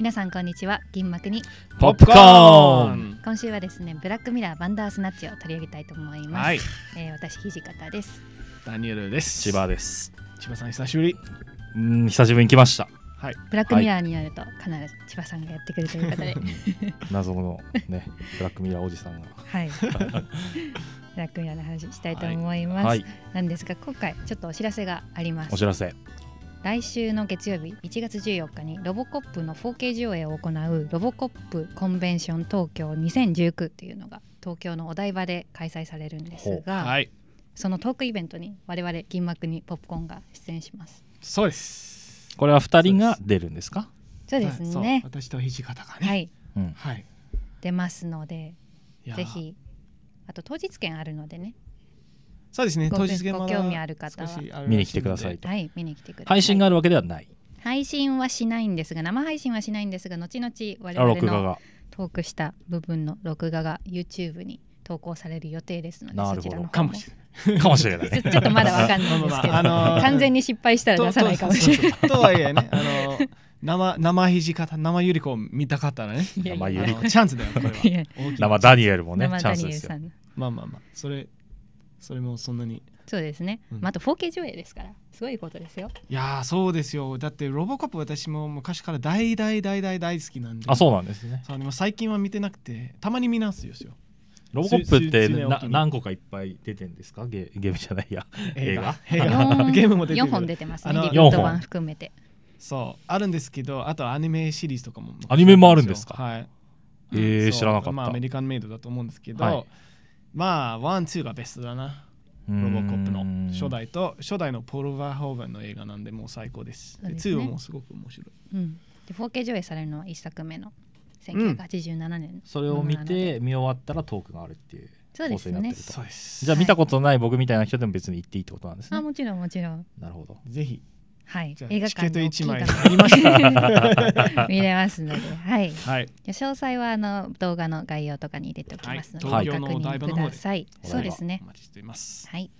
皆さんこんにちは銀幕にポップコーン今週はですねブラックミラーバンダースナッチを取り上げたいと思います、はい、えー、私土方ですダニエルです千葉です千葉さん久しぶりうん久しぶりに来ましたはい、ブラックミラーになると必ず千葉さんがやってくるということで、はい、謎のねブラックミラーおじさんがはいブラックミラーの話したいと思います、はい、なんですが今回ちょっとお知らせがありますお知らせ来週の月曜日1月14日にロボコップの 4K 上映を行うロボコップコンベンション東京2019っていうのが東京のお台場で開催されるんですが、はい、そのトークイベントに我々銀幕にポップコーンが出演しますそうですこれは2人が出るんですかそうですね、私と土方がねはい、うん、はい、出ますのでぜひあと当日券あるのでねそうですね当日現場ご興味ある方は見に来てくださいと、はい、見に来てください配信があるわけではない配信はしないんですが生配信はしないんですが後々我々のトークした部分の録画が YouTube に投稿される予定ですのでそちらのかもしれないかもしれない。ちょっとまだわかんないんですけど、あの完全に失敗したら出さないかもしれない。とはいえね、あの生生肘方生ゆり子を見たかったらね、生ゆり子チャンスだよこれは。生ダニエルもねチャンスですよ。まあまあまあそれそれもそんなにそうですね、うん、まあ、と 4K 上映ですからすごいことですよいやそうですよだってロボコップ私も昔から大大大大大好きなんであそうなんですねそうでも最近は見てなくてたまに見直すですよロボコップって何個かいっぱい出てんですかゲゲームじゃないや映画映画 ゲームも出てる4本出てますねリビット版含めてそうあるんですけどあとアニメシリーズとかもアニメもあるんですかはいえー、知らなかった、まあ、アメリカンメイドだと思うんですけど、はいまあ、ワン、ツーがベストだな。ロボコップの初代と初代のポール・バーホーバンの映画なんでもう最高です。でですね、2もすごく面白い。うん、で 4K 上映されるのは1作目の1987年、うん、それを見て見終わったらトークがあるっていう。そうですね。そうです。じゃあ見たことない僕みたいな人でも別に行っていいってことなんですね。はい、あもちろんもちろん。なるほど。ぜひはい、映画館のまた 見れますので、はい、はい、詳細はあの動画の概要とかに入れておきますので、はい、ご確認ください。そうですね。お待ちしています。はい。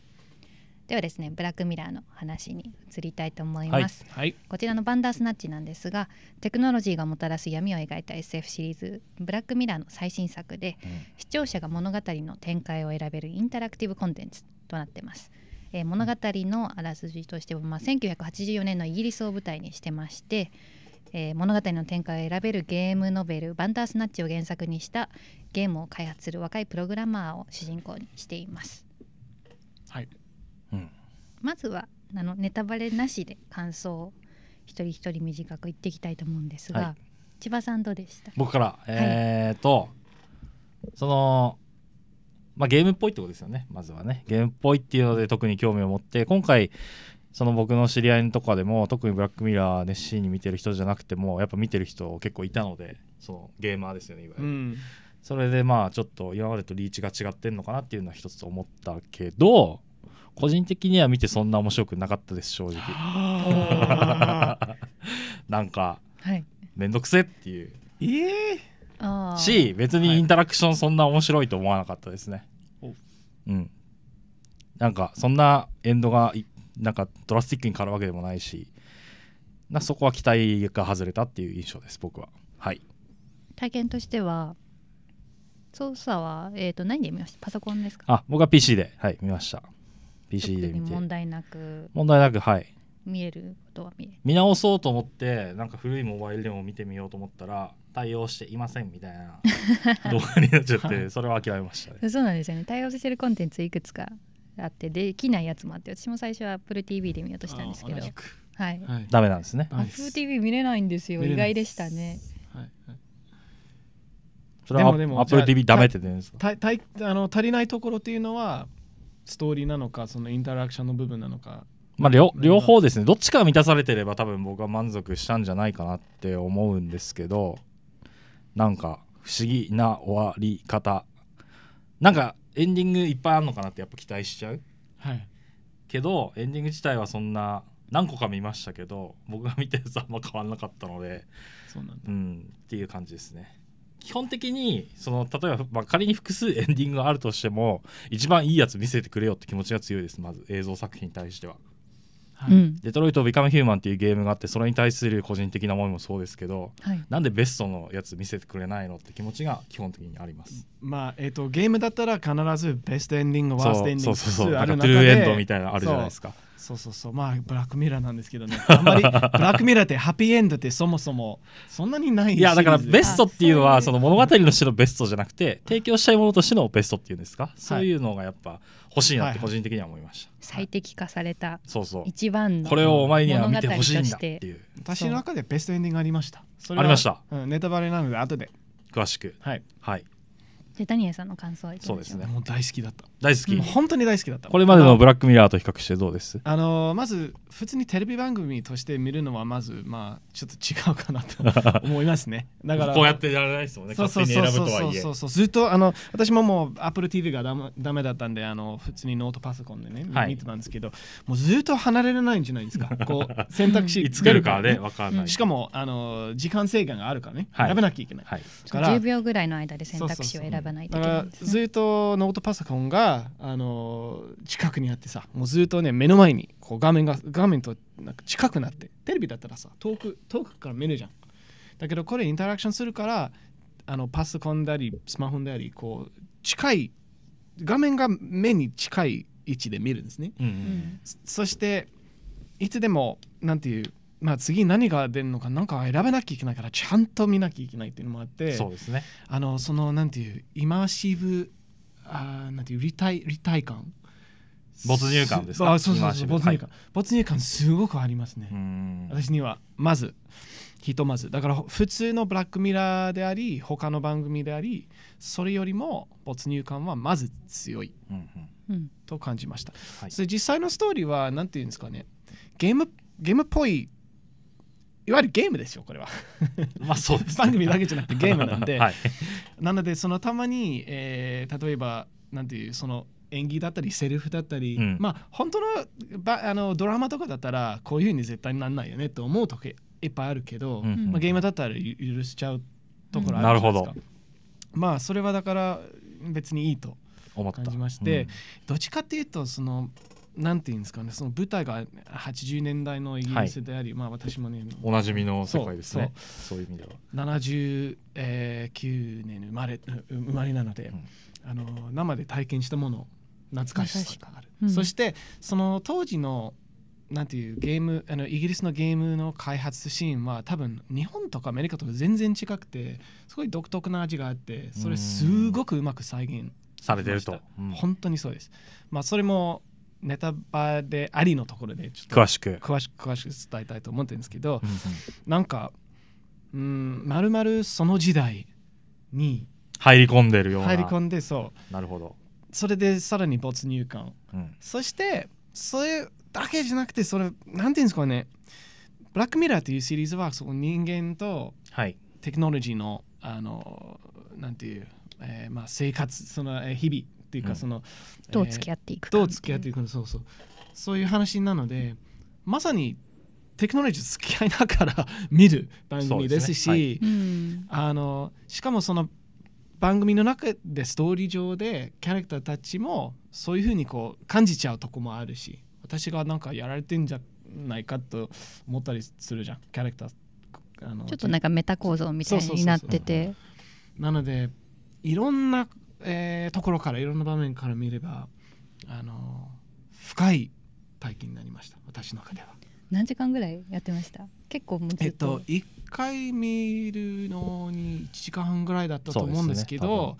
ではですね、ブラックミラーの話に移りたいと思います。はい、こちらのバンダースナッチなんですが、テクノロジーがもたらす闇を描いた SF シリーズブラックミラーの最新作で、うん、視聴者が物語の展開を選べるインタラクティブコンテンツとなってます。えー、物語のあらすじとしては、まあ、1984年のイギリスを舞台にしてまして、えー、物語の展開を選べるゲームノベル「バンダースナッチ」を原作にしたゲームを開発する若いプログラマーを主人公にしています。はい、うん、まずはあのネタバレなしで感想を一人一人短く言っていきたいと思うんですが、はい、千葉さんどうでした僕から、えー、と、そのまあ、ゲームっぽいってことですよねまずはねゲームっぽいっていうので特に興味を持って今回その僕の知り合いのとかでも特にブラックミラー熱心に見てる人じゃなくてもやっぱ見てる人結構いたのでそのゲーマーですよねいわゆる、うん、それでまあちょっと今までとリーチが違ってんのかなっていうのは一つ思ったけど個人的には見てそんな面白くなかったです正直 なんか、はい、くせっていうええーし別にインタラクションそんな面白いと思わなかったですね、うんなんかそんなエンドがなんかドラスティックに変わるわけでもないしなそこは期待が外れたっていう印象です僕ははい体験としては操作は、えー、と何で見ましたパソコンですかあ僕は PC ではい見ました PC で見て問題なく問題なくはい見えることは見え見直そうと思ってなんか古いモバイルでも見てみようと思ったら対応していませんみたいな 動画になっちゃってそれは諦めましたねそうなんですよね対応してるコンテンツいくつかあってできないやつもあって私も最初は AppleTV で見ようとしたんですけどはい、はい、ダメなんですね AppleTV 見れないんですよ意外でしたねはい、はいそれはでもアップル TV ダメって出るんですかあの足りないところっていうのはストーリーなのかそのインタラクションの部分なのかまあ両両方ですねどっちかが満たされてれば多分僕は満足したんじゃないかなって思うんですけどなんか不思議な終わり方なんかエンディングいっぱいあるのかなってやっぱ期待しちゃう、はい、けどエンディング自体はそんな何個か見ましたけど僕が見たやつあんま変わらなかったのでそうなんだ、うん、っていう感じですね基本的にその例えば、まあ、仮に複数エンディングがあるとしても一番いいやつ見せてくれよって気持ちが強いですまず映像作品に対してははいデトロイト・ビカム・ヒューマンっていうゲームがあってそれに対する個人的な思いもそうですけど、はい、なんでベストのやつ見せてくれないのって気持ちが基本的にあります、まあえーと、ゲームだったら必ずベストエンディングワーストエンディングそうそうそうトゥルーエンドみたいなのあるじゃないですかそうそうそうまあブラックミラーなんですけどねあんまり ブラックミラーってハッピーエンドってそもそもそんなにないいやだからベストっていうのはその物語のしてのベストじゃなくて提供したいものとしてのベストっていうんですか、そういうのがやっぱ欲しいなって個人的には思いました、最適化されたそうそう一番のこれをお前には見てほしいんだっていう私の中でベストエンディングありましたありました、うん、ネタバレなので後で詳しくはい、はい、じゃダニエさんの感想いきましょうそうですねもう大好きだった大好き、うん、本当に大好きだったこれまでのブラックミラーと比較してどうですあのまず普通にテレビ番組として見るのはまずまあちょっと違うかなと 思いますねだからこうやってやらないですもんねそうそうそうそうそうずっとあの私ももう Apple TV がダメだったんであの普通にノートパソコンでね、はい、見てたんですけどもうずっと離れられないんじゃないですかこう 選択肢つけるかね分かんない、しかもあの時間制限があるからね、はい、選べなきゃいけない、はい、から10秒ぐらいの間で選択肢を選ばかないといけないです、ね、ずっとノートパソコンがあの近くにあってさもうずっとね目の前にこう画面が画面となんか近くなってテレビだったらさ遠く遠くから見るじゃんだけどこれインタラクションするからあのパソコンでありスマホでありこう近い画面が目に近い位置で見るんですね、うんうん、そしていつでも何ていうまあ、次何が出るのか何か選べなきゃいけないからちゃんと見なきゃいけないっていうのもあってそうですねあのそのなんていうイマーシブあなんていう立体立体感没入感ですかあそうそうそう没入感、はい、没入感すごくありますね私にはまずひとまずだから普通のブラックミラーであり他の番組でありそれよりも没入感はまず強い、うん、と感じました、はい、実際のストーリーは何ていうんですかねゲームゲームっぽいいわゆるゲームですよこれは まあそうです、ね、番組だけじゃなくてゲームなんで、はい、なのでそのたまに、えー、例えばなんていうその演技だったりセリフだったり、うん、まあ本当のばあのドラマとかだったらこういうふうに絶対にならないよねと思う時いっぱいあるけど、うんうん、まあ、ゲームだったら許しちゃうところあるじゃないですか、うん、まあそれはだから別にいいと感じまして、うん、どっちかっていうとそのなんていうんですかねその舞台が80年代のイギリスであり、はい、まあ私もねおなじみの世界ですねそういう意味では79年生まれ生まれなので、うん、あの生で体験したもの懐かしさがある、うん、そしてその当時のなんていうゲームあのイギリスのゲームの開発シーンは多分日本とかアメリカとか全然違くてすごい独特な味があってそれすごくうまく再現されてると、うん、本当にそうですまあそれもネタバでありのところでちょっと詳しく詳しく詳しく伝えたいと思ってるんですけど、うんうん、なんかうんまるまるその時代に入り込んでるような入り込んでそうなるほどそれでさらに没入感、うん、そしてそれだけじゃなくてそれなんていうんですかねブラックミラーっていうシリーズはその人間とテクノロジーの、はい、あのなんていう、えー、まあ生活その、え日々っていうか、そのどう付き合っていくかどう付き合っていくそうそうそういう話なのでまさにテクノロジー付き合いながら見る番組ですし、あのしかもその番組の中でストーリー上でキャラクターたちもそういうふうにこう感じちゃうとこもあるし私がなんかやられてんじゃないかと思ったりするじゃんキャラクターあのちょっとなんかメタ構造みたいになっててなのでいろんなえー、ところからいろんな場面から見ればあの深い体験になりました私の中では。何時間ぐらいやってました結構もうえっと1回見るのに1時間半ぐらいだったと思うんですけど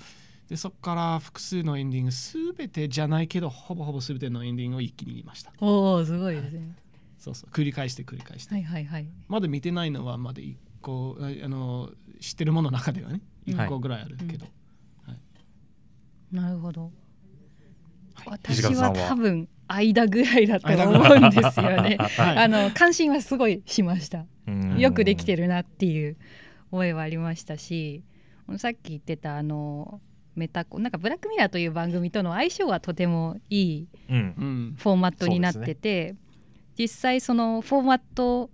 で、そこから複数のエンディング全てじゃないけどほぼほぼ全てのエンディングを一気に見ましたおおすごいですね、はい、そうそう繰り返して繰り返してはいはいはいまだ見てないのはまだ1個あの知ってるものの中ではね1個ぐらいあるけど、はいうんなるほど。私は多分間ぐらいだと思うんですよね。あの関心はすごいしました。よくできてるなっていう思いはありましたし、さっき言ってたあのメタコなんかブラックミラーという番組との相性はとてもいいフォーマットになってて、うんうんね、実際そのフォーマット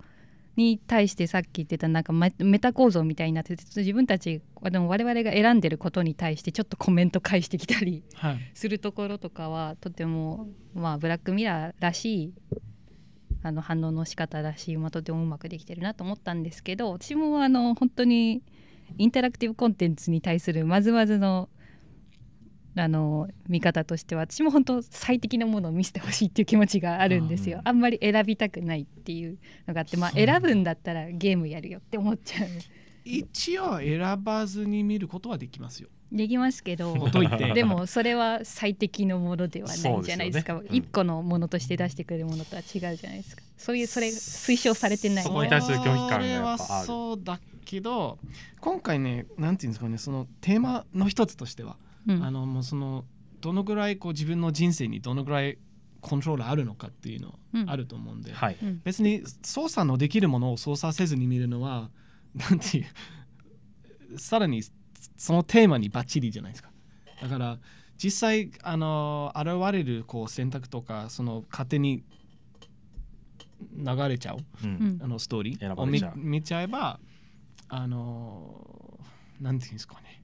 に対してさっき言ってたなんかメタ構造みたいになってて自分たちでも我々が選んでることに対してちょっとコメント返してきたりするところとかは、とても、まあ、ブラックミラーらしいあの反応の仕方だし、まあ、とてもうまくできてるなと思ったんですけど私もあの本当にインタラクティブコンテンツに対するまずまずのあの見方としては私も本当最適なものを見せてほしいっていう気持ちがあるんですよ、うん、あんまり選びたくないっていうのがあって、まあ、選ぶんだったらゲームやるよって思っちゃう。一応選ばずに見ることはできますよ。できますけどでもそれは最適のものではないじゃないですか一、ねうん、個のものとして出してくれるものとは違うじゃないですかそういうそれ推奨されてないそこに対そうだけど今回ねなんていうんですかねそのテーマの一つとしてはあのもうそのどのぐらいこう自分の人生にどのぐらいコントロールあるのかっていうのあると思うんで、うんはい、別に操作のできるものを操作せずに見るのはなんていうさらにそのテーマにバッチリじゃないですかだから実際あの現れるこう選択とかその勝手に流れちゃう、うん、あのストーリーを見ちゃえばあのなんていうんですかね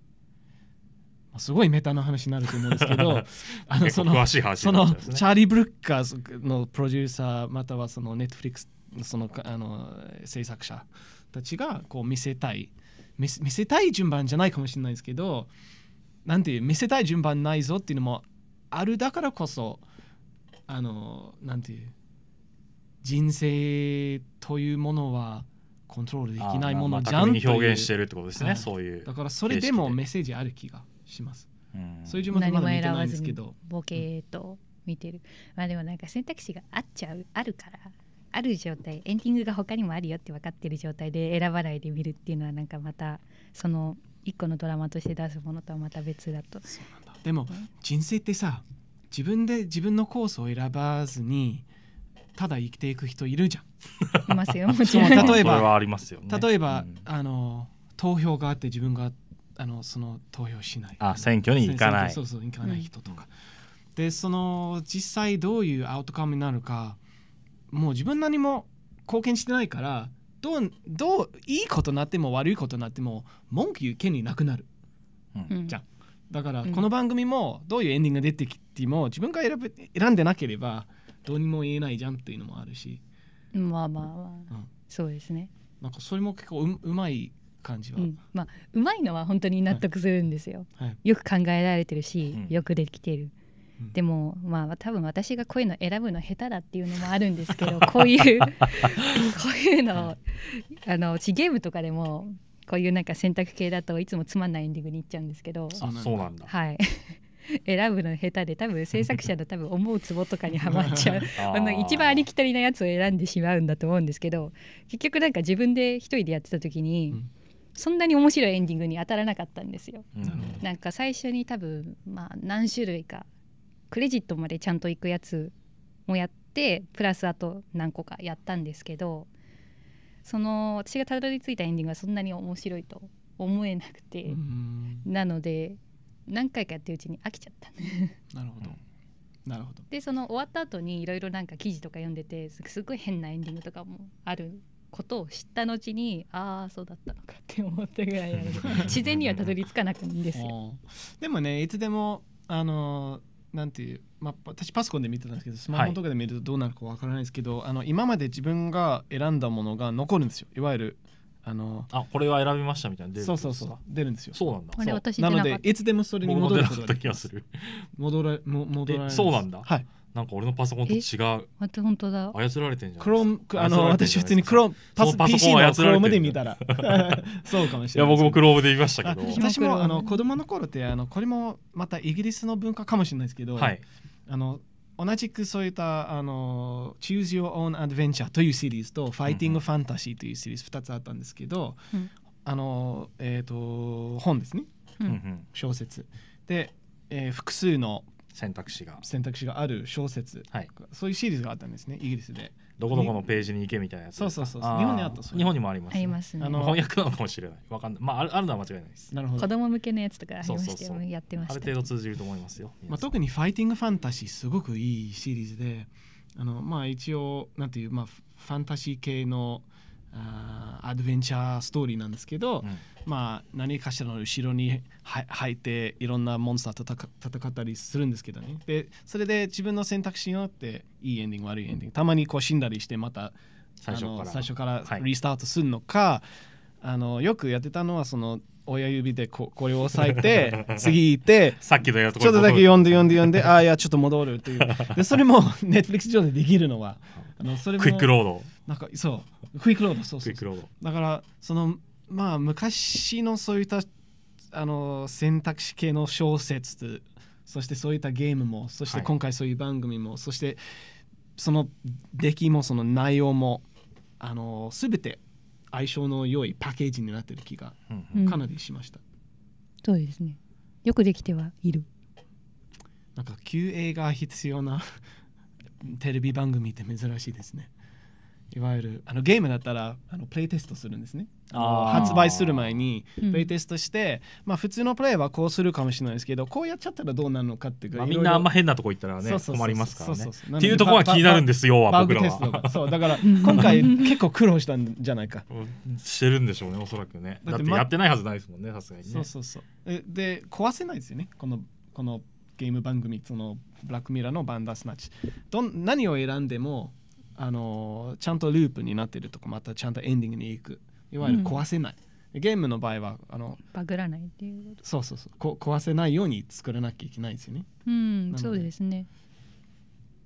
すごいメタな話になると思うんですけど あのその、ね、そのチャーリー・ブルッカーのプロデューサーまたはそのネットフリックスそのあの制作者たちがこう見せたい見せたい順番じゃないかもしれないですけどなんていう見せたい順番ないぞっていうのもあるだからこそあのなんていう人生というものはコントロールできないものじゃんという、表現してるってことですね、はい、そういうだからそれでもメッセージある気がします。そういう順番でまだ見てないんですけど。ボケと見てる、まあでもなんか選択肢があっちゃうあるからある状態エンディングが他にもあるよって分かってる状態で選ばないで見るっていうのはなんかまたその一個のドラマとして出すものとはまた別だと。だでも人生ってさ自分で自分のコースを選ばずにただ生きていく人いるじゃん。いますよもちろん。例えば、例えば、うん、あの投票があって自分があのその投票しないあ選挙に行かないそうそう行かない人とか、うん、でその実際どういうアウトカムになるかもう自分何も貢献してないからどうどういいことになっても悪いことになっても文句言う権利なくなる、うん、じゃだからこの番組もどういうエンディングが出てきても自分が選ぶ選んでなければどうにも言えないじゃんっていうのもあるしまあまあまあ、うん、そうですねなんかそれも結構ううまい感じは、うん、まあうまいのは本当に納得するんですよ、はいよく考えられてるし、よくできてる、うん、でもまあ多分私がこういうの選ぶの下手だっていうのもあるんですけど こういう こういうの、はい、あのゲームとかでもこういうなんか選択系だといつもつまんないエンディングに行っちゃうんですけどあそうなんだはい 選ぶの下手で多分制作者の多分思うツボとかにはまっちゃうあの一番ありきたりなやつを選んでしまうんだと思うんですけど結局なんか自分で一人でやってた時に、うんそんなに面白いエンディングに当たらなかったんですよ。なんか最初に多分、まあ、何種類かクレジットまでちゃんと行くやつもやってプラスあと何個かやったんですけどその私がたどり着いたエンディングはそんなに面白いと思えなくて、なので何回かやってるうちに飽きちゃった。なるほど、なるほどでその終わった後にいろいろなんか記事とか読んでてすごい変なエンディングとかもあることを知った後にああそうだったのかって思ったぐらい 自然にはたどり着かなくていいんですよ。でもねいつでもあのなんていう、まあ、私パソコンで見てたんですけどスマホとかで見るとどうなるかわからないですけど、はい、あの今まで自分が選んだものが残るんですよいわゆるあのあこれは選びましたみたいなそうそうそう出るんですよそうなんだなのでいつでもそれに戻ることができます戻ら戻らそうなんだはいなんか俺のパソコンと違う。待本当だ。操られてんじゃん。クロム、あの、私普通にクロム、パソコン PC のクロームで見たら。そうかもしれない。いや、僕もクロームで見ましたけど。私も、あの、子供の頃って、あの、これもまたイギリスの文化かもしれないですけど、はい。あの、同じくそういったあの Choose Your Own Adventure というシリーズと Fighting Fantasy というシリーズ二つあったんですけど、うん、あのえーと、と本ですね、うん、小説で、えー、複数の選択肢が選択肢がある小説、はい、そういうシリーズがあったんですねイギリスでどこどこのページに行けみたいなやつそうそうそう日本にあった日本にもあります、ね、ありますねあの翻訳なのかもしれないわかんないまああるのは間違いないですなるほど子供向けのやつとかありましてやってましたある程度通じると思いますよ、まあ、特にファイティングファンタジーすごくいいシリーズであのまあ一応なんていうまあファンタジー系のあアドベンチャーストーリーなんですけど、うんまあ、何かしらの後ろに入っていろんなモンスター戦ったりするんですけどねでそれで自分の選択肢によっていいエンディング悪いエンディングたまにこう死んだりしてまた最初からリスタートするのか、はい、あのよくやってたのはその親指でここれを押さえて 次行ってさっきのやつちょっとだけ読んで読んで読んでああいやちょっと戻るというでそれもネットフリックス上でできるのはあのそれもクイックロードなんかそうクイックロードそうそうだからそのまあ昔のそういったあの選択肢系の小説そしてそういったゲームもそして今回そういう番組も、はい、そしてその出来もその内容もあの全て相性の良いパッケージになってる気がかなりしました、うん、そうですねよくできてはいるなんか QA が必要な テレビ番組って珍しいですねいわゆるあのゲームだったらあのプレイテストするんですね発売する前にプレイテストして、うん、まあ、普通のプレイはこうするかもしれないですけどこうやっちゃったらどうなるのかっていうか、まあ、みんなあんま変なとこ行ったらね困りますからねっていうところは気になるんですよ僕らは そうだから今回結構苦労したんじゃないかしてるんでしょうねおそらくねだってやってないはずないですもんねさすがにねそうそうそうで壊せないですよねこのこのゲーム番組そのブラックミラーのバンダースナッチど何を選んでもあのちゃんとループになってるとこまたちゃんとエンディングに行くいわゆる壊せない、うん、ゲームの場合はあのバグらないっていうことそうそうそうこ壊せないように作らなきゃいけないですよねうんそうですね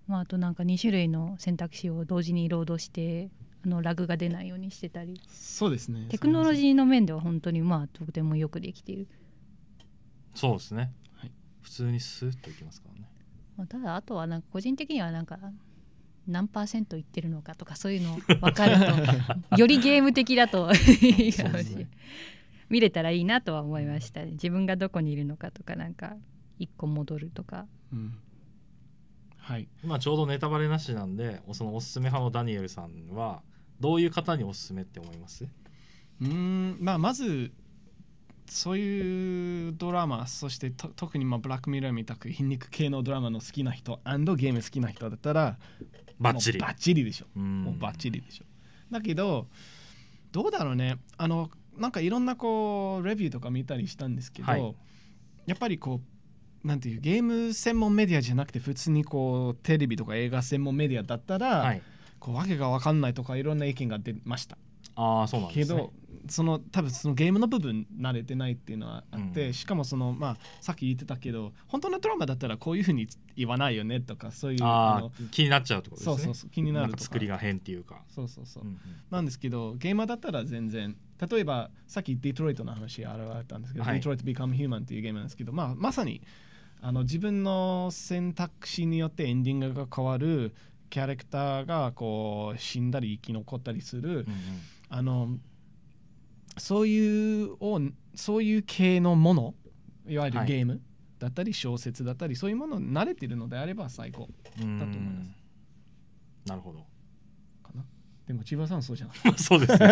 まあ、あとなんか2種類の選択肢を同時にロードしてあのラグが出ないようにしてたりそうですねテクノロジーの面では本当にまあとてもよくできているそうですね、はい、普通にスーッといきますからね、まあ、ただあとはなんか個人的にはなんか何パーセントいってるのかとかそういうの分かると よりゲーム的だと見れたらいいなとは思いました、ね、自分がどこにいるのかとかなんか一個戻るとか、うん、はい今ちょうどネタバレなしなんでそのおすすめ派のダニエルさんはどういう方におすすめって思いますうんまあまずそういうドラマそしてと特にまあブラックミラーみたく皮肉系のドラマの好きな人ゲーム好きな人だったらバッチリバッチリでしょ、うん、もうバッチリでしょだけどどうだろうねあのなんかいろんなこうレビューとか見たりしたんですけど、はい、やっぱりこうなんていうゲーム専門メディアじゃなくて普通にこうテレビとか映画専門メディアだったら、はい、こう訳が分かんないとかいろんな意見が出ましたあそうなんです、ね、けどその多分そのゲームの部分慣れてないっていうのはあって、うん、しかもそのまあさっき言ってたけど本当のドラマだったらこういうふうに言わないよねとかそういうあ気になっちゃうってことですねそうそう気になる作りが変っていうかそうそうそう、うんうん、なんですけどゲーマーだったら全然例えばさっきデトロイトの話現れたんですけど、はい、デトロイト Become Human っていうゲームなんですけど、まあ、まさにあの自分の選択肢によってエンディングが変わるキャラクターがこう死んだり生き残ったりする、うんうんあのそういうをそういう系のものいわゆるゲームだったり小説だったり、そういうものに慣れてるのであれば最高だと思いますなるほどかなでも千葉さんそうじゃない そうですね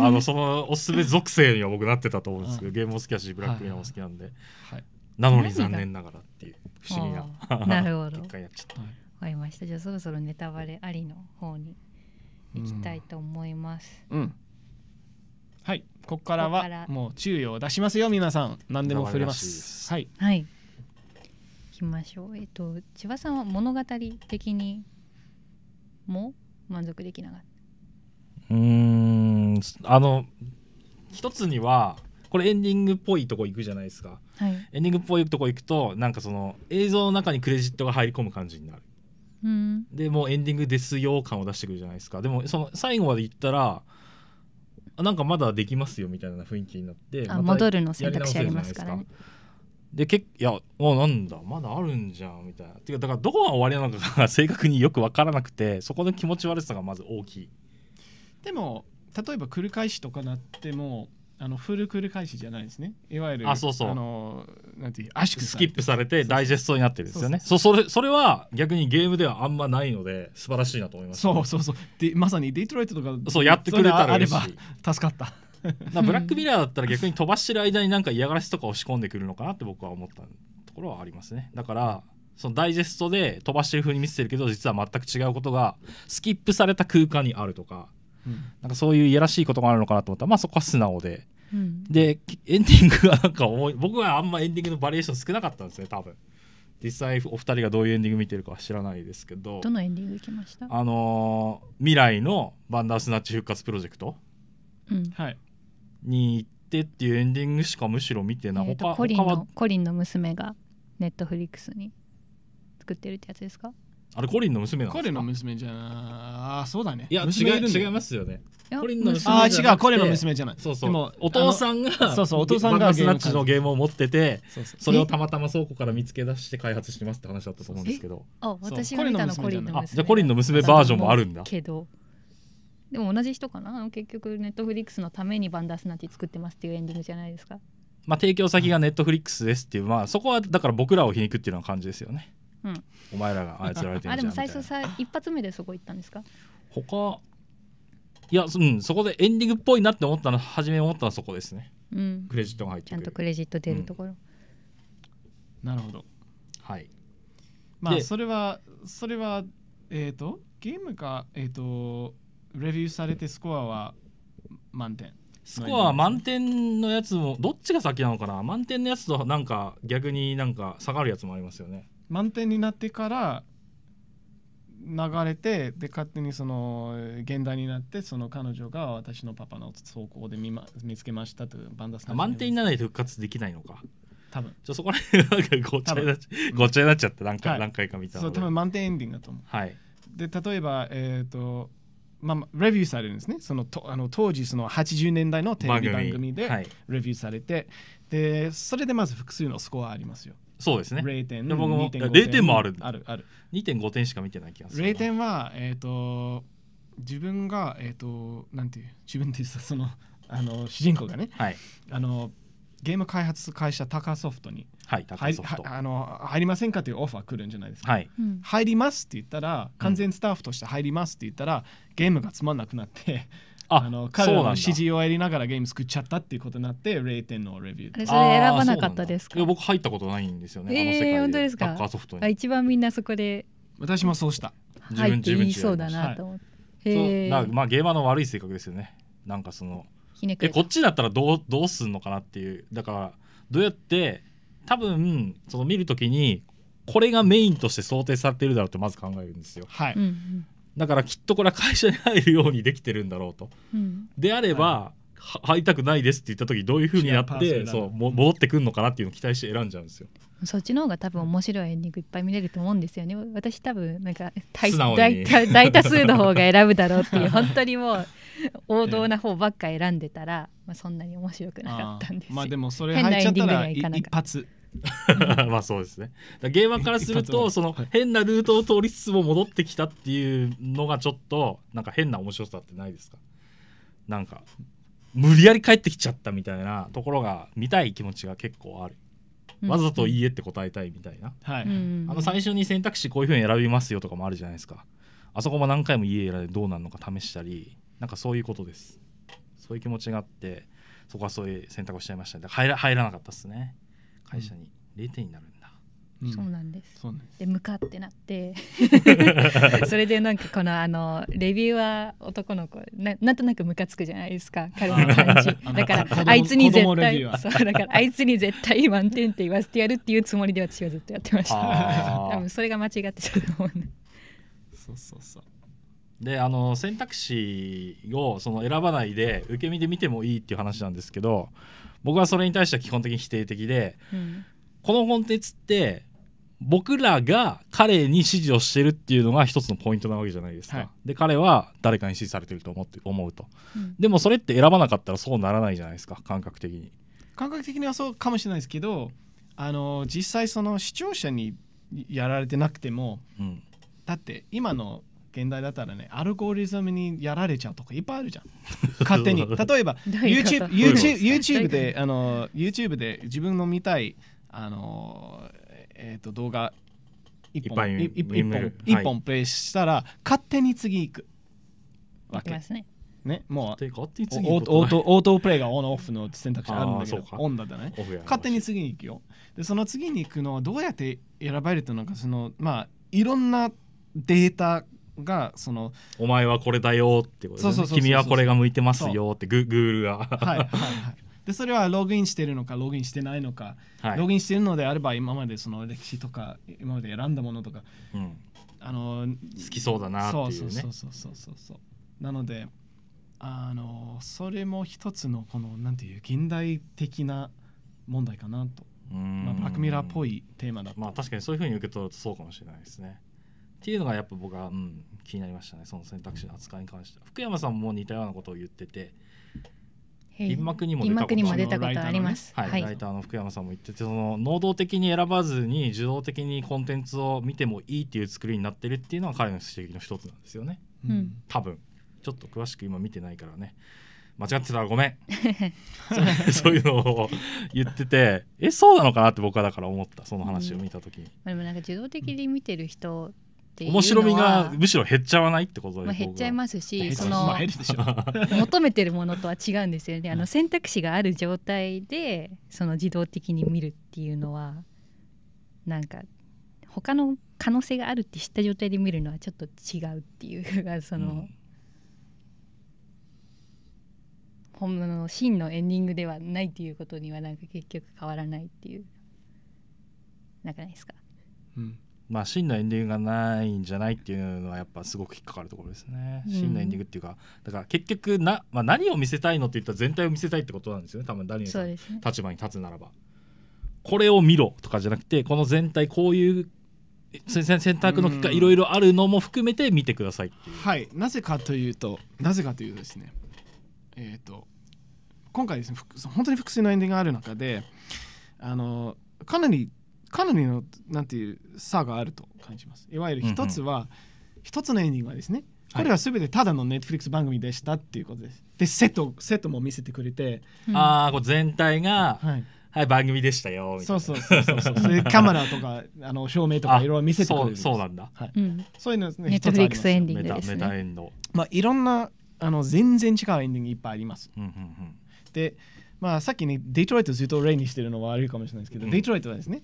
あのそのおすすめ属性には僕なってたと思うんですけど、ゲームも好きだしブラックミラーも好きなんで、はい、はい、なのに残念ながらっていう不思議ななるほど結果やっちゃった、はい、かりましたじゃあそろそろネタバレありの方に行きたいと思います。うん、うん、はいここからはもう注意を出しますよ皆さん何でも触れます。はい、はい、きましょうえっと千葉さんは物語的にも満足できなかったうんあの一つにはこれエンディングっぽいとこ行くじゃないですか、はい、エンディングっぽいとこ行くとなんかその映像の中にクレジットが入り込む感じになるうん、でもうエンディングですよ感を出してくるじゃないですかでもその最後まで行ったらなんかまだできますよみたいな雰囲気になって戻るの選択肢ありますから、ね、でけいやおなんだまだあるんじゃんみたいなていうかだからどこが終わりなのかが正確によく分からなくてそこの気持ち悪さがまず大きいでも例えば繰り返しとかなってもあのフルクール開始じゃないですね。いわゆるあそうそうのなんていう圧縮スキップされてダイジェストになってるんですよね。そうそれそれは逆にゲームではあんまないので素晴らしいなと思います、ね、そうそうそう。でまさにデイトロイトとかそうやってくれたらいいば助かった。ブラックミラーだったら逆に飛ばしてる間になんか嫌がらせとか押し込んでくるのかなって僕は思ったところはありますね。だからそのダイジェストで飛ばしてる風に見せてるけど実は全く違うことがスキップされた空間にあるとかなんかそういういやらしいことがあるのかなと思ったら、まあ、そこは素直で、うん、でエンディングがなんかい僕はあんまエンディングのバリエーション少なかったんですね多分実際お二人がどういうエンディング見てるかは知らないですけどどのエンディングいきましたあのー、未来のバンダースナッチ復活プロジェクト、うん、に行ってっていうエンディングしかむしろ見てない、えー、コリンの娘がネットフリックスに作ってるってやつですかあれコリンの娘なんでコすかリンの娘じゃなあそうだねいや違娘いるんだ違いますよねコリンの娘ああ違うコリンの娘じゃないそうそうでもお父さんがそうそうお父さんがスナッチのゲームを持っててそうそうそれをたまたま倉庫から見つけ出して開発してますって話だったと思うんですけどあ私が見たのコリンの娘じゃコリンの娘バージョンもあるんだけどでも同じ人かな結局ネットフリックスのためにバンダースナッチ作ってますっていうエンディングじゃないですかまあ提供先がネットフリックスですっていうまあそこはだから僕らを皮肉っていうような感じですよねうん、お前らが操られてるんじゃんあでも最初さ一発目でそこ行ったんですか他いや、うん、そこでエンディングっぽいなって思ったの初め思ったのはそこですね、うん、クレジットが入ってちゃんとクレジット出るところ、うん、なるほどはいまあそれはそれはえっ、ー、とゲームがえっ、ー、とレビューされてスコアは満点スコアは満点のやつもどっちが先なのかな満点のやつとなんか逆になんか下がるやつもありますよね満点になってから流れてで勝手にその現代になってその彼女が私のパパの走行で見,、ま、見つけましたとバンダスタ満点にならないと復活できないのか多分ちょそこら辺なんかごっちゃになっちゃごっちゃになっちゃって何回,、はい、何回か見たそう多分満点エンディングだと思う、はい、で例えばえっ、ー、とまあ、レビューされるんですねそのとあの当時その80年代のテレビ番組でレビューされて、はい、でそれでまず複数のスコアありますよそうですね0点僕も0点もあるあるある2.5点しか見てない気がする0点はえっ、ー、と自分がえっ、ー、となんていう自分っていその あの主人公がね、はい、あのゲーム開発会社タカソフトに、はい、タカソフトあの入りませんかというオファー来るんじゃないですか、はい、入りますって言ったら完全スタッフとして入りますって言ったら、ゲームがつまんなくなって、あの彼らの指示をやりながらゲーム作っちゃったっていうことになって0点のレビューそれ選ばなかったですか僕入ったことないんですよね、えー、あの世界本当ですかッカあ一番みんなそこで私もそうした自分自分言そうだなと思なまあゲーの悪い性格ですよねなんかそのえこっちだったらどうどうすんのかなっていうだからどうやって多分その見るときにこれがメインとして想定されてるだろうってまず考えるんですよ。はい、だからきっとこれは会社に入るようにできてるんだろうと。うん、であれば、はい入りたくないですって言った時どういうふうになってそう戻ってくるのかなっていうのを期待して選んじゃうんですよ。そっちの方が多分面白いエンディングいっぱい見れると思うんですよね。私多分なんか 大大多数の方が選ぶだろうっていう本当にもう王道な方ばっか選んでたら、まあ、そんなに面白くなかったんですまあでもそれ入っちゃったら一発 まあそうですねゲーマーからするとその変なルートを通りつつも戻ってきたっていうのがちょっとなんか変な面白さってないですかなんか無理やり帰ってきちゃったみたいなところが見たい気持ちが結構あるわざと「いいえ」って答えたいみたいな、はい、あの最初に選択肢こういうふうに選びますよとかもあるじゃないですかあそこも何回も「いいえ」選んでどうなるのか試したりなんかそういうことですそういう気持ちがあってそこはそういう選択をしちゃいました入ら入らなかったですね会社に0点になるんだ、うん、そうなんですで向かってなって それでなんかこのあのレビューは男の子ななんとなくムカつくじゃないですか彼の感じだからあいつに絶対そうだからあいつに絶対満点って言わせてやるっていうつもりでは私はずっとやってました 多分それが間違ってたと思う、でそうそうそうであの選択肢をその選ばないで受け身で見てもいいっていう話なんですけど僕はそれに対しては基本的に否定的で、うん、このコンテンツって僕らが彼に支持をしてるっていうのが一つのポイントなわけじゃないですか、はい、で彼は誰かに支持されてると思って思うと、うん、でもそれって選ばなかったらそうならないじゃないですか感覚的に感覚的にはそうかもしれないですけどあの実際その視聴者にやられてなくても、うん、だって今の現代だったらねアルゴリズムにやられちゃうとかいっぱいあるじゃん 勝手に例えば YouTube, であの YouTube で自分の見たいあの、えーと、動画一本一本一本プレイしたら、勝手に次行くわけですね。ね、もうオートオートプレイがオンオフの選択肢あるんだけどオンだったね勝手に次に行くよでその次に行くのはどうやって選ばれてるのかそのまあいろんなデータがそのお前はこれだよってことで君はこれが向いてますよってグーグルがはいはいはいでそれはログインしてるのかログインしてないのか、はい、ログインしてるのであれば今までその歴史とか今まで選んだものとか、うん、あの好きそうだなっていうねそうそうそうそうそうなのであのそれも一つのこのなんていう現代的な問題かなとまあ、ブックミラーっぽいテーマだまあ確かにそういうふうに受け取るとそうかもしれないですねっていうのがやっぱ僕は、うん、気になりましたねその選択肢の扱いに関しては福山さんも似たようなことを言ってて銀幕にも出たこと、ね、あります、はい、はい、ライターの福山さんも言っててその能動的に選ばずに受動的にコンテンツを見てもいいっていう作りになってるっていうのは彼の指摘の一つなんですよね、うん、多分ちょっと詳しく今見てないからね間違ってたらごめん そういうのを言っててえそうなのかなって僕はだから思ったその話を見た時に、うん、でもなんか受動的に見てる人、うん面白みがむしろ減っちゃわないってことで、まあ、減っちゃいますしその 求めてるものとは違うんですよねあの選択肢がある状態でその自動的に見るっていうのはなんか他の可能性があるって知った状態で見るのはちょっと違うっていうがその、うん、本物の真のエンディングではないっていうことにはなんか結局変わらないっていうなくないですか、うんまあ、真のエンディングがないんじゃないっていうのはやっぱすごく引っかかるところですね、真のエンディングっていうかだから結局な、まあ、何を見せたいのって言ったら全体を見せたいってことなんですよね多分ダニエルさん、立場に立つならばこれを見ろとかじゃなくてこの全体こういう選択の結果いろいろあるのも含めて見てくださいっていう、はいなぜかというとなぜかというとですねえっ、ー、と今回ですね本当に複数のエンディングがある中であのかなりかなりのなんていう差があると感じますいわゆる一つは、一、うんうん、つのエンディングはですねこれはべてただのネットフリックス番組でしたっていうことです。でセットセットも見せてくれて、うん、ああこう全体が、はい、はい、番組でしたよたそうそうそうそうそ れカメラとかあの照明とかいろいろ見せてくれるそうなんだ、はい、うん、そういうのですねネットフリックスエンディングです、ね、メタメタエンドまあいろんなあの全然違うエンディングいっぱいあります、うんうんうん、でまあ、さっきねデイトロイトずっと例にしてるのは悪いかもしれないですけど、うん、デイトロイトはですね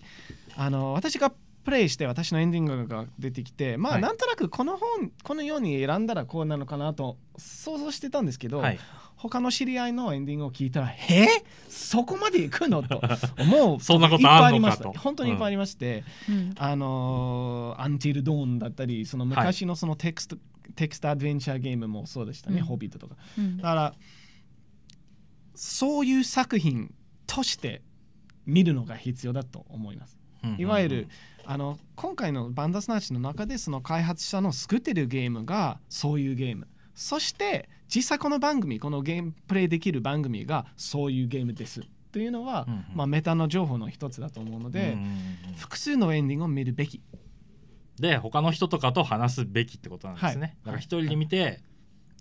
あの私がプレイして私のエンディングが出てきてまあ、なんとなくこの本このように選んだらこうなのかなと想像してたんですけど、はい、他の知り合いのエンディングを聞いたら「えそこまでいくの?」と思う そんなことありました本当にいっぱいありまして、うん、あのアンティル・ドーンだったりその昔のそのテクスト、はい、テクストアドベンチャーゲームもそうでしたね、うん、ホビットとか。だからそういう作品として見るのが必要だと思います。いわゆるあの今回の「バンダスナーチ」の中でその開発者の作ってるゲームがそういうゲームそして実際この番組このゲームプレイできる番組がそういうゲームですというのは、うんうん、まあ、メタの情報の一つだと思うので、うんうんうん、複数のエンディングを見るべきで他の人とかと話すべきってことなんですね、はい、だから一人で見て、はい、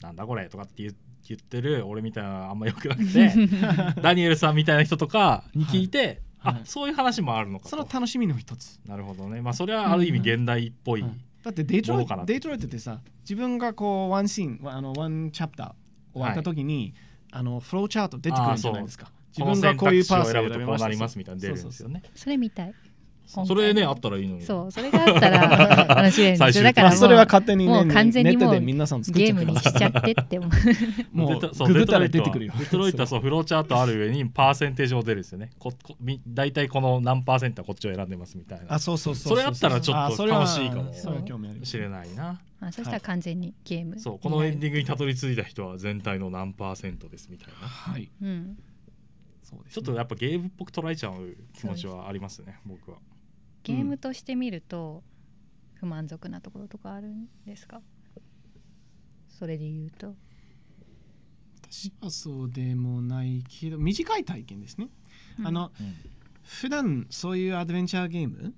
なんだこれとかって言っ言ってる俺みたいなあんまよくなくて ダニエルさんみたいな人とかに聞いて、はいあそういう話もあるのかその楽しみの一つなるほどねまあそれはある意味現代っぽい、うんうん、だってデイトロイトデイトロイトってさ自分がこうワンシーンあのワンチャプター終わった時に、はい、あのフローチャート出てくるじゃないですか自分がこういうパースを選ぶとこうなりますみたいな出るんですよねそれみたいそれねあったらいいのにそうそれがあったら楽しいですだからそれは勝手に、ね、もう完全にもうゲームにしちゃってってうもうググたら出てくるよデトロイトはそうフローチャートある上にパーセンテージも出るんですよね大体この何パーセントはこっちを選んでますみたいなあそうそうそうそれあったらちょっと楽しいかもしれないなそしたら完全にゲーム、そうこのエンディングにたどり着いた人は全体の何パーセントですみたいなはい、うんちょっとやっぱゲームっぽく捉えちゃう気持ちはありますね僕は。ゲームとして見ると不満足なところとかあるんですか、それで言うと私はそうでもないけど短い体験ですね、うん、あの、うん、普段そういうアドベンチャーゲーム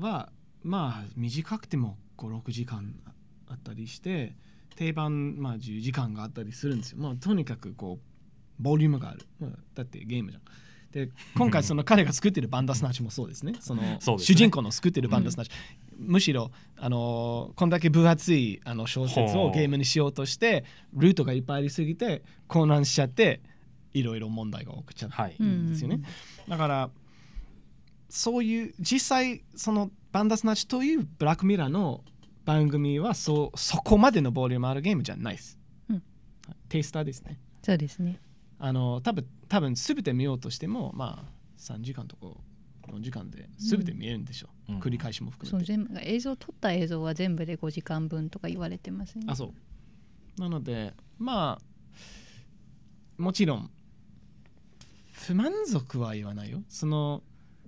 はまあ短くても56時間あったりして定番、まあ、10時間があったりするんですよ、まあ、とにかくこうボリュームがある、まあ、だってゲームじゃんで今回その彼が作ってるバンダスナッチもそうですねその、主人公の作ってるバンダスナッチ、むしろあのこんだけ分厚いあの小説をゲームにしようとしてルートがいっぱいありすぎて混乱しちゃっていろいろ問題が起きちゃったんですよね、はいだからそういう実際そのバンダスナッチというブラックミラーの番組はそそこまでのボリュームあるゲームじゃないです、うん、テイスターですねそうですねあの多分多分全て見ようとしてもまあ3時間とか4時間で全て見えるんでしょう、うん、繰り返しも含めてそう映像撮った映像は全部で5時間分とか言われてますねあそうなのでまあもちろん不満足は言わないよその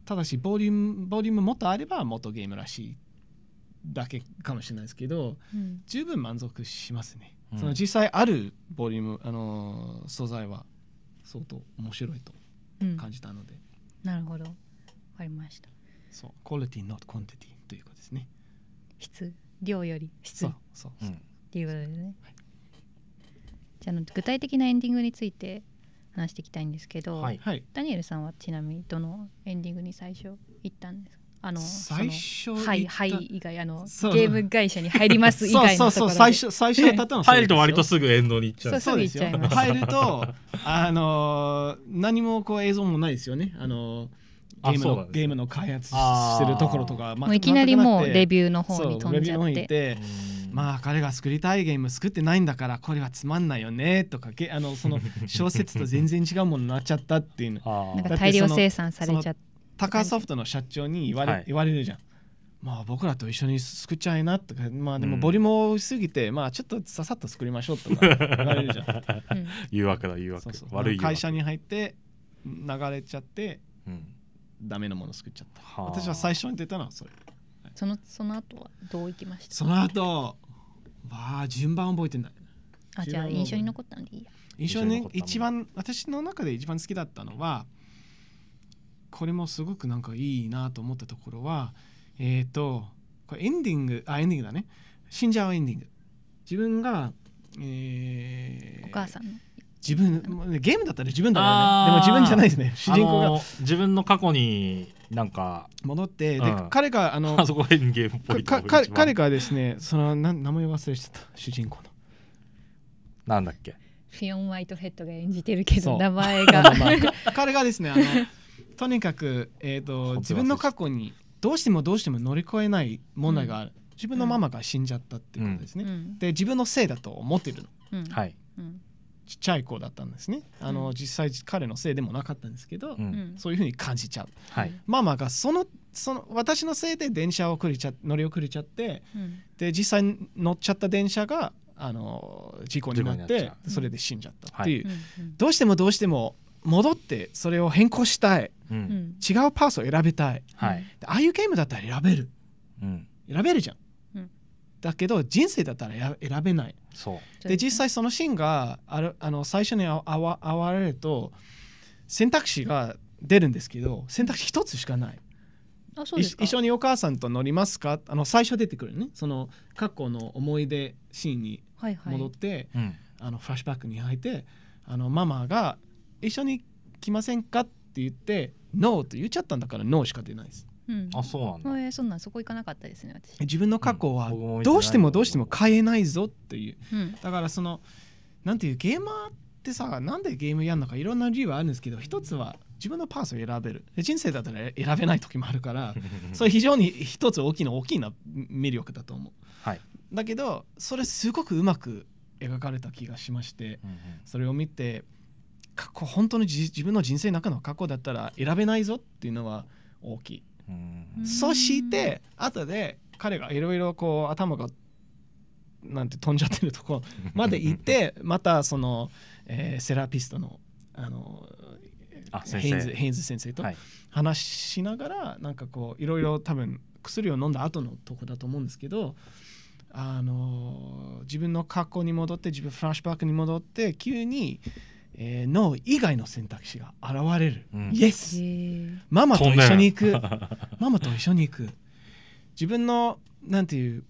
ただしボリュームボリュームもっとあれば元ゲームらしいだけかもしれないですけど、うん、十分満足しますね、その実際あるボリュームあの素材は相当面白いと感じたので、うん、なるほど分かりましたそう「quality not quantity」ということですね質量より質そうそうそう、うん、っていうことですね、はい、じゃあの具体的なエンディングについて話していきたいんですけど、はい、ダニエルさんはちなみにどのエンディングに最初行ったんですかあの最初はいはい以外あのゲーム会社に入ります以外のところでそうそうそう最初最初やったの入ると割とすぐエンドに行っちゃうそうですよ入るとあの何もこう映像もないですよねあのゲームの、ね、ゲームの開発するところとか、ま、もういきなりもうレビューの方に飛んじゃってまあ彼が作りたいゲーム作ってないんだからこれはつまんないよねとかあのその小説と全然違うものになっちゃったっていう なんか大量生産されちゃってタカソフトの社長に言われはい、言われるじゃん。まあ僕らと一緒に作っちゃいなとかまあでもボリューム多すぎて、うん、まあちょっとささっと作りましょうとか 言われるじゃんう誘惑だ誘惑悪い会社に入って流れちゃって、うん、ダメなもの作っちゃった私は最初に出たのはそれ、はい、そのその後はどういきましたその後わあ順番覚えてないあじゃあ印象に残ったんでいいや印象に一番私の中で一番好きだったのは、うんこれもすごくなんかいいなと思ったところはえっ、ー、とこれエンディングあエンディングだね死んじゃうエンディング自分が、えー、お母さん自分ゲームだったら自分だかねでも自分じゃないですね主人公が自分の過去になんか戻って、うん、で彼があの そこゲームっぽい彼がですねそのな名前忘れちゃった主人公のなんだっけフィオン・ワイトヘッドが演じてるけど名前が 彼がですねあの とにかく、えーと、自分の過去にどうしてもどうしても乗り越えない問題がある、うん、自分のママが死んじゃったっていうことですね、うん、で自分のせいだと思ってるの、はい、ちっちゃい子だったんですねあの、実際彼のせいでもなかったんですけど、そういうふうに感じちゃう、ママがそのその私のせいで電車を遅れちゃ乗り遅れちゃって、で実際乗っちゃった電車があの事故になってそれで死んじゃったっていう、どうしてもどうしても戻ってそれを変更したい、うん、違うパースを選びたい、はい、ああいうゲームだったら選べる、うん、選べるじゃん、うん、だけど人生だったら選べないで実際そのシーンがあるあの最初にあわあわれると選択肢が出るんですけど選択肢一つしかないあそうです一緒にお母さんと乗りますかあの最初出てくるねその過去の思い出シーンに戻って、はいはい、あのフラッシュバックに入ってあのママが一緒に来ませんか?」って言って「ノー」って言っちゃったんだから「ノー」しか出ないです。うん、あそうなんだ、えー、そんなんそこ行かなかったですね私自分の過去はどうしてもどうしても変えないぞっていう、うん、だからそのなんていうゲーマーってさなんでゲームやるのかいろんな理由はあるんですけど一つは自分のパースを選べる人生だったら選べない時もあるから それ非常に一つ大きな大きな魅力だと思う、はい、だけどそれすごくうまく描かれた気がしまして、うんうん、それを見て過去本当に自分の人生の中の過去だったら選べないぞっていうのは大きい。そして後で彼がいろいろこう頭がなんて飛んじゃってるとこまで行って またその、えセラピストのあのヘインズヘインズ先生と話しながら、なんかこういろいろ多分薬を飲んだ後のとこだと思うんですけどあの自分の過去に戻って自分フラッシュバックに戻って急にえー、以外の選択肢が現れる、うん、イエスママと一緒に行く ママと一緒に行く自分のなんていう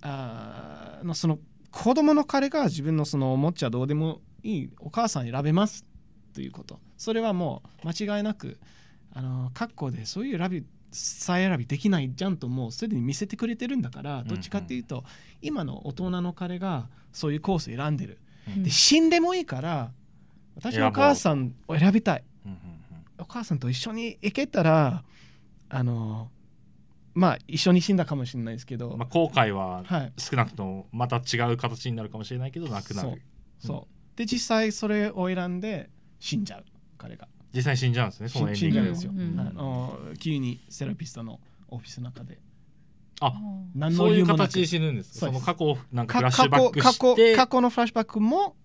あのその子供の彼が自分のそのおもちゃどうでもいいお母さん選べますということそれはもう間違いなくあの各校でそういう選び再選びできないじゃんともうすでに見せてくれてるんだからどっちかっていうと、うんうん、今の大人の彼がそういうコース選んでる、うん、で死んでもいいから私のお母さんを選びたい、お母さんと一緒に行けたらあのまあ一緒に死んだかもしれないですけど、まあ、後悔は少なくともまた違う形になるかもしれないけど、はい、なくなるそうそう、うん、で実際それを選んで死んじゃう彼が実際死んじゃうんですねその死んじゃうんですよ、うん、あの急にセラピストのオフィスの中であ何のそういう形で死ぬんですかその過去なんかフラッシュバック過去過去のフラッシュバックも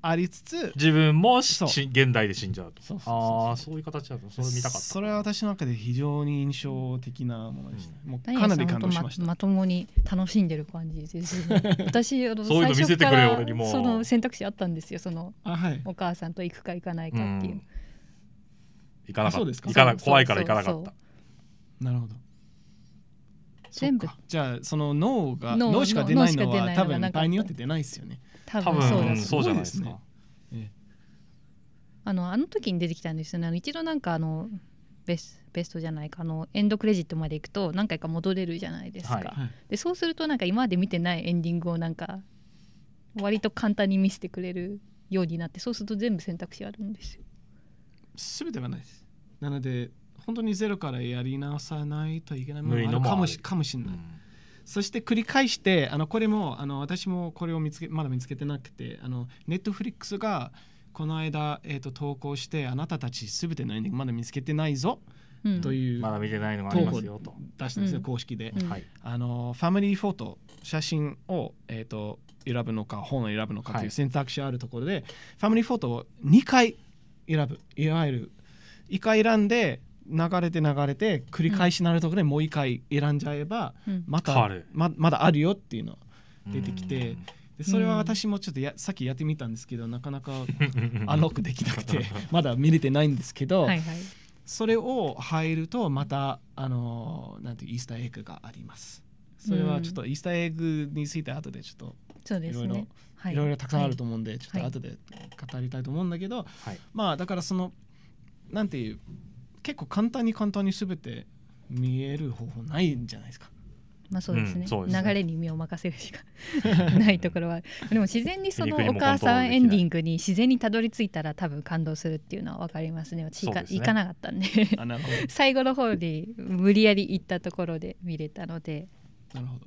ありつつ自分もし現代で死んじゃうとああそういう形だとそれ見たかったそれは私の中で非常に印象的なものでした、うん、もうかなり感動しましたまともに楽しんでる感じです、ね、私あのそういうの見せてくれよ俺にもその選択肢あったんですよその、あ、はい、お母さんと行くか行かないかっていう、うん、行かなかったですか行かな怖いから行かなかったなるほど全部じゃあその脳が脳しか出ないのは多分場合によって出ないですよね多分そうだそうじゃないですか。あのあの時に出てきたんですよね。一度なんかあのベスベストじゃないかあのエンドクレジットまで行くと何回か戻れるじゃないですか。はい、でそうするとなんか今まで見てないエンディングをなんか割と簡単に見せてくれるようになってそうすると全部選択肢あるんですよ。全てはないです。なので本当にゼロからやり直さないといけないものもあるかもしれない。うんそして繰り返してあのこれもあの私もこれを見つけまだ見つけてなくてあのネットフリックスがこの間、えーと、投稿してあなたたち全てのエンディングまだ見つけてないぞ、うん、というまだ見てないのがありますよと出したんですよ、うん、公式で、うん、あのファミリーフォト写真を、えーと、選ぶのか本を選ぶのかという選択肢あるところで、はい、ファミリーフォトを2回選ぶいわゆる1回選んで流れて流れて繰り返しなるところでもう一回選んじゃえば、またままだあるよっていうの出てきて。でそれは私もちょっとやさっきやってみたんですけどなかなか アロックできなくて まだ見れてないんですけど、はいはい、それを入るとまたあのなんてイースターエッグがあります。それはちょっとイースターエッグについて後でちょっといろいろ、はい、いろいろたくさんあると思うんで、はい、ちょっと後で語りたいと思うんだけど、はい、まあだからそのなんていう結構簡単に簡単に全て見える方法ないんじゃないですか。まあそうですねうんすね、流れに身を任せるしか ないところはでも自然にそのお母さんエンディングに自然にたどり着いたら多分感動するっていうのは分かりますね私行か,、ね、かなかったんで 最後の方に無理やり行ったところで見れたのでなるほど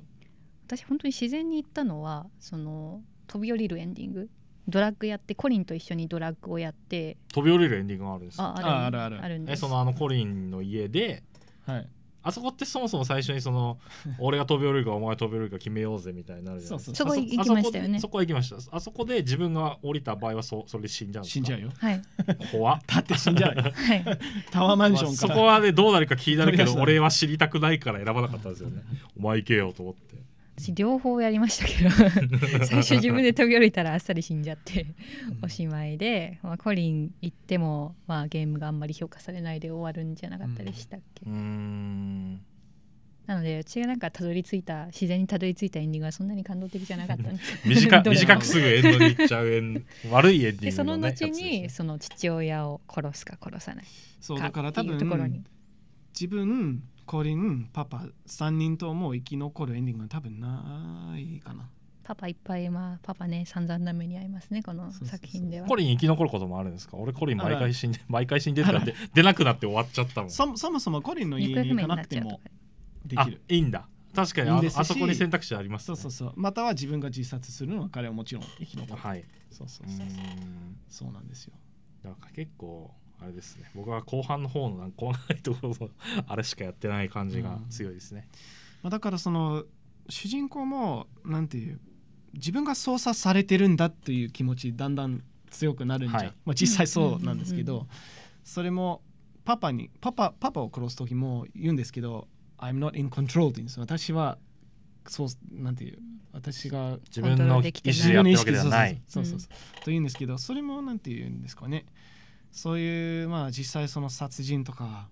私本当に自然に行ったのはその飛び降りるエンディングドラッグやってコリンと一緒にドラッグをやって飛び降りるエンディングがあるんですあああるあるあるんでえそのあのコリンの家ではいあそこってそもそも最初にその 俺が飛び降りるかお前飛び降りるか決めようぜみたいになるなそうそうそこ行きましたよねそこ行きましたあそこで自分が降りた場合はそそれで死んじゃう死んじゃうよはい怖っだって死んじゃうよ はいタワーマンションからそこはねどうなるか気になるけど俺は知りたくないから選ばなかったんですよね お前行けよと思って私両方やりましたけど 最初自分で飛び降りたらあっさり死んじゃっておしまいで、まあ、コリン行っても、まあ、ゲームがあんまり評価されないで終わるんじゃなかったでしたっけ、うん、なので私がなんかたどり着いた自然にたどり着いたエンディングはそんなに感動的じゃなかった短 短くすぐエンドに行っちゃうエン悪いエンディング、ね、その後にその父親を殺すか殺さないそうだから多分自分コリン、パパ3人とも生き残るエンディングは多分ないかな。パパいっぱい、まあ、パパね、散々な目に遭いますね、この作品では。コリン生き残ることもあるんですか俺コリン毎回死んで、毎回死んでたって出なくなって終わっちゃったもん。そそもそもコリンの家に行かなくてもできる。いいんだ。確かにあいいあそこに選択肢あります、ね、そうそうそうまたは自分が自殺するのは彼はもちろん生き残るはいそうそうそうそうなんですよだから結構あれですね僕は後半の方のなんか細かいところのあれしかやってない感じが強いですね、まあ、だからその主人公もなんていう自分が操作されてるんだっていう気持ちだんだん強くなるんじゃ、はい、まあ、実際そうなんですけど、それもパパにパパパパを殺す時も言うんですけど「I'm not in control」って言うんです私はそうなんていう私が自分の意思でやってるわけではない。そうそうそう、うん、というんですけどそれもなんて言うんですかねそういうまあ実際その殺人とか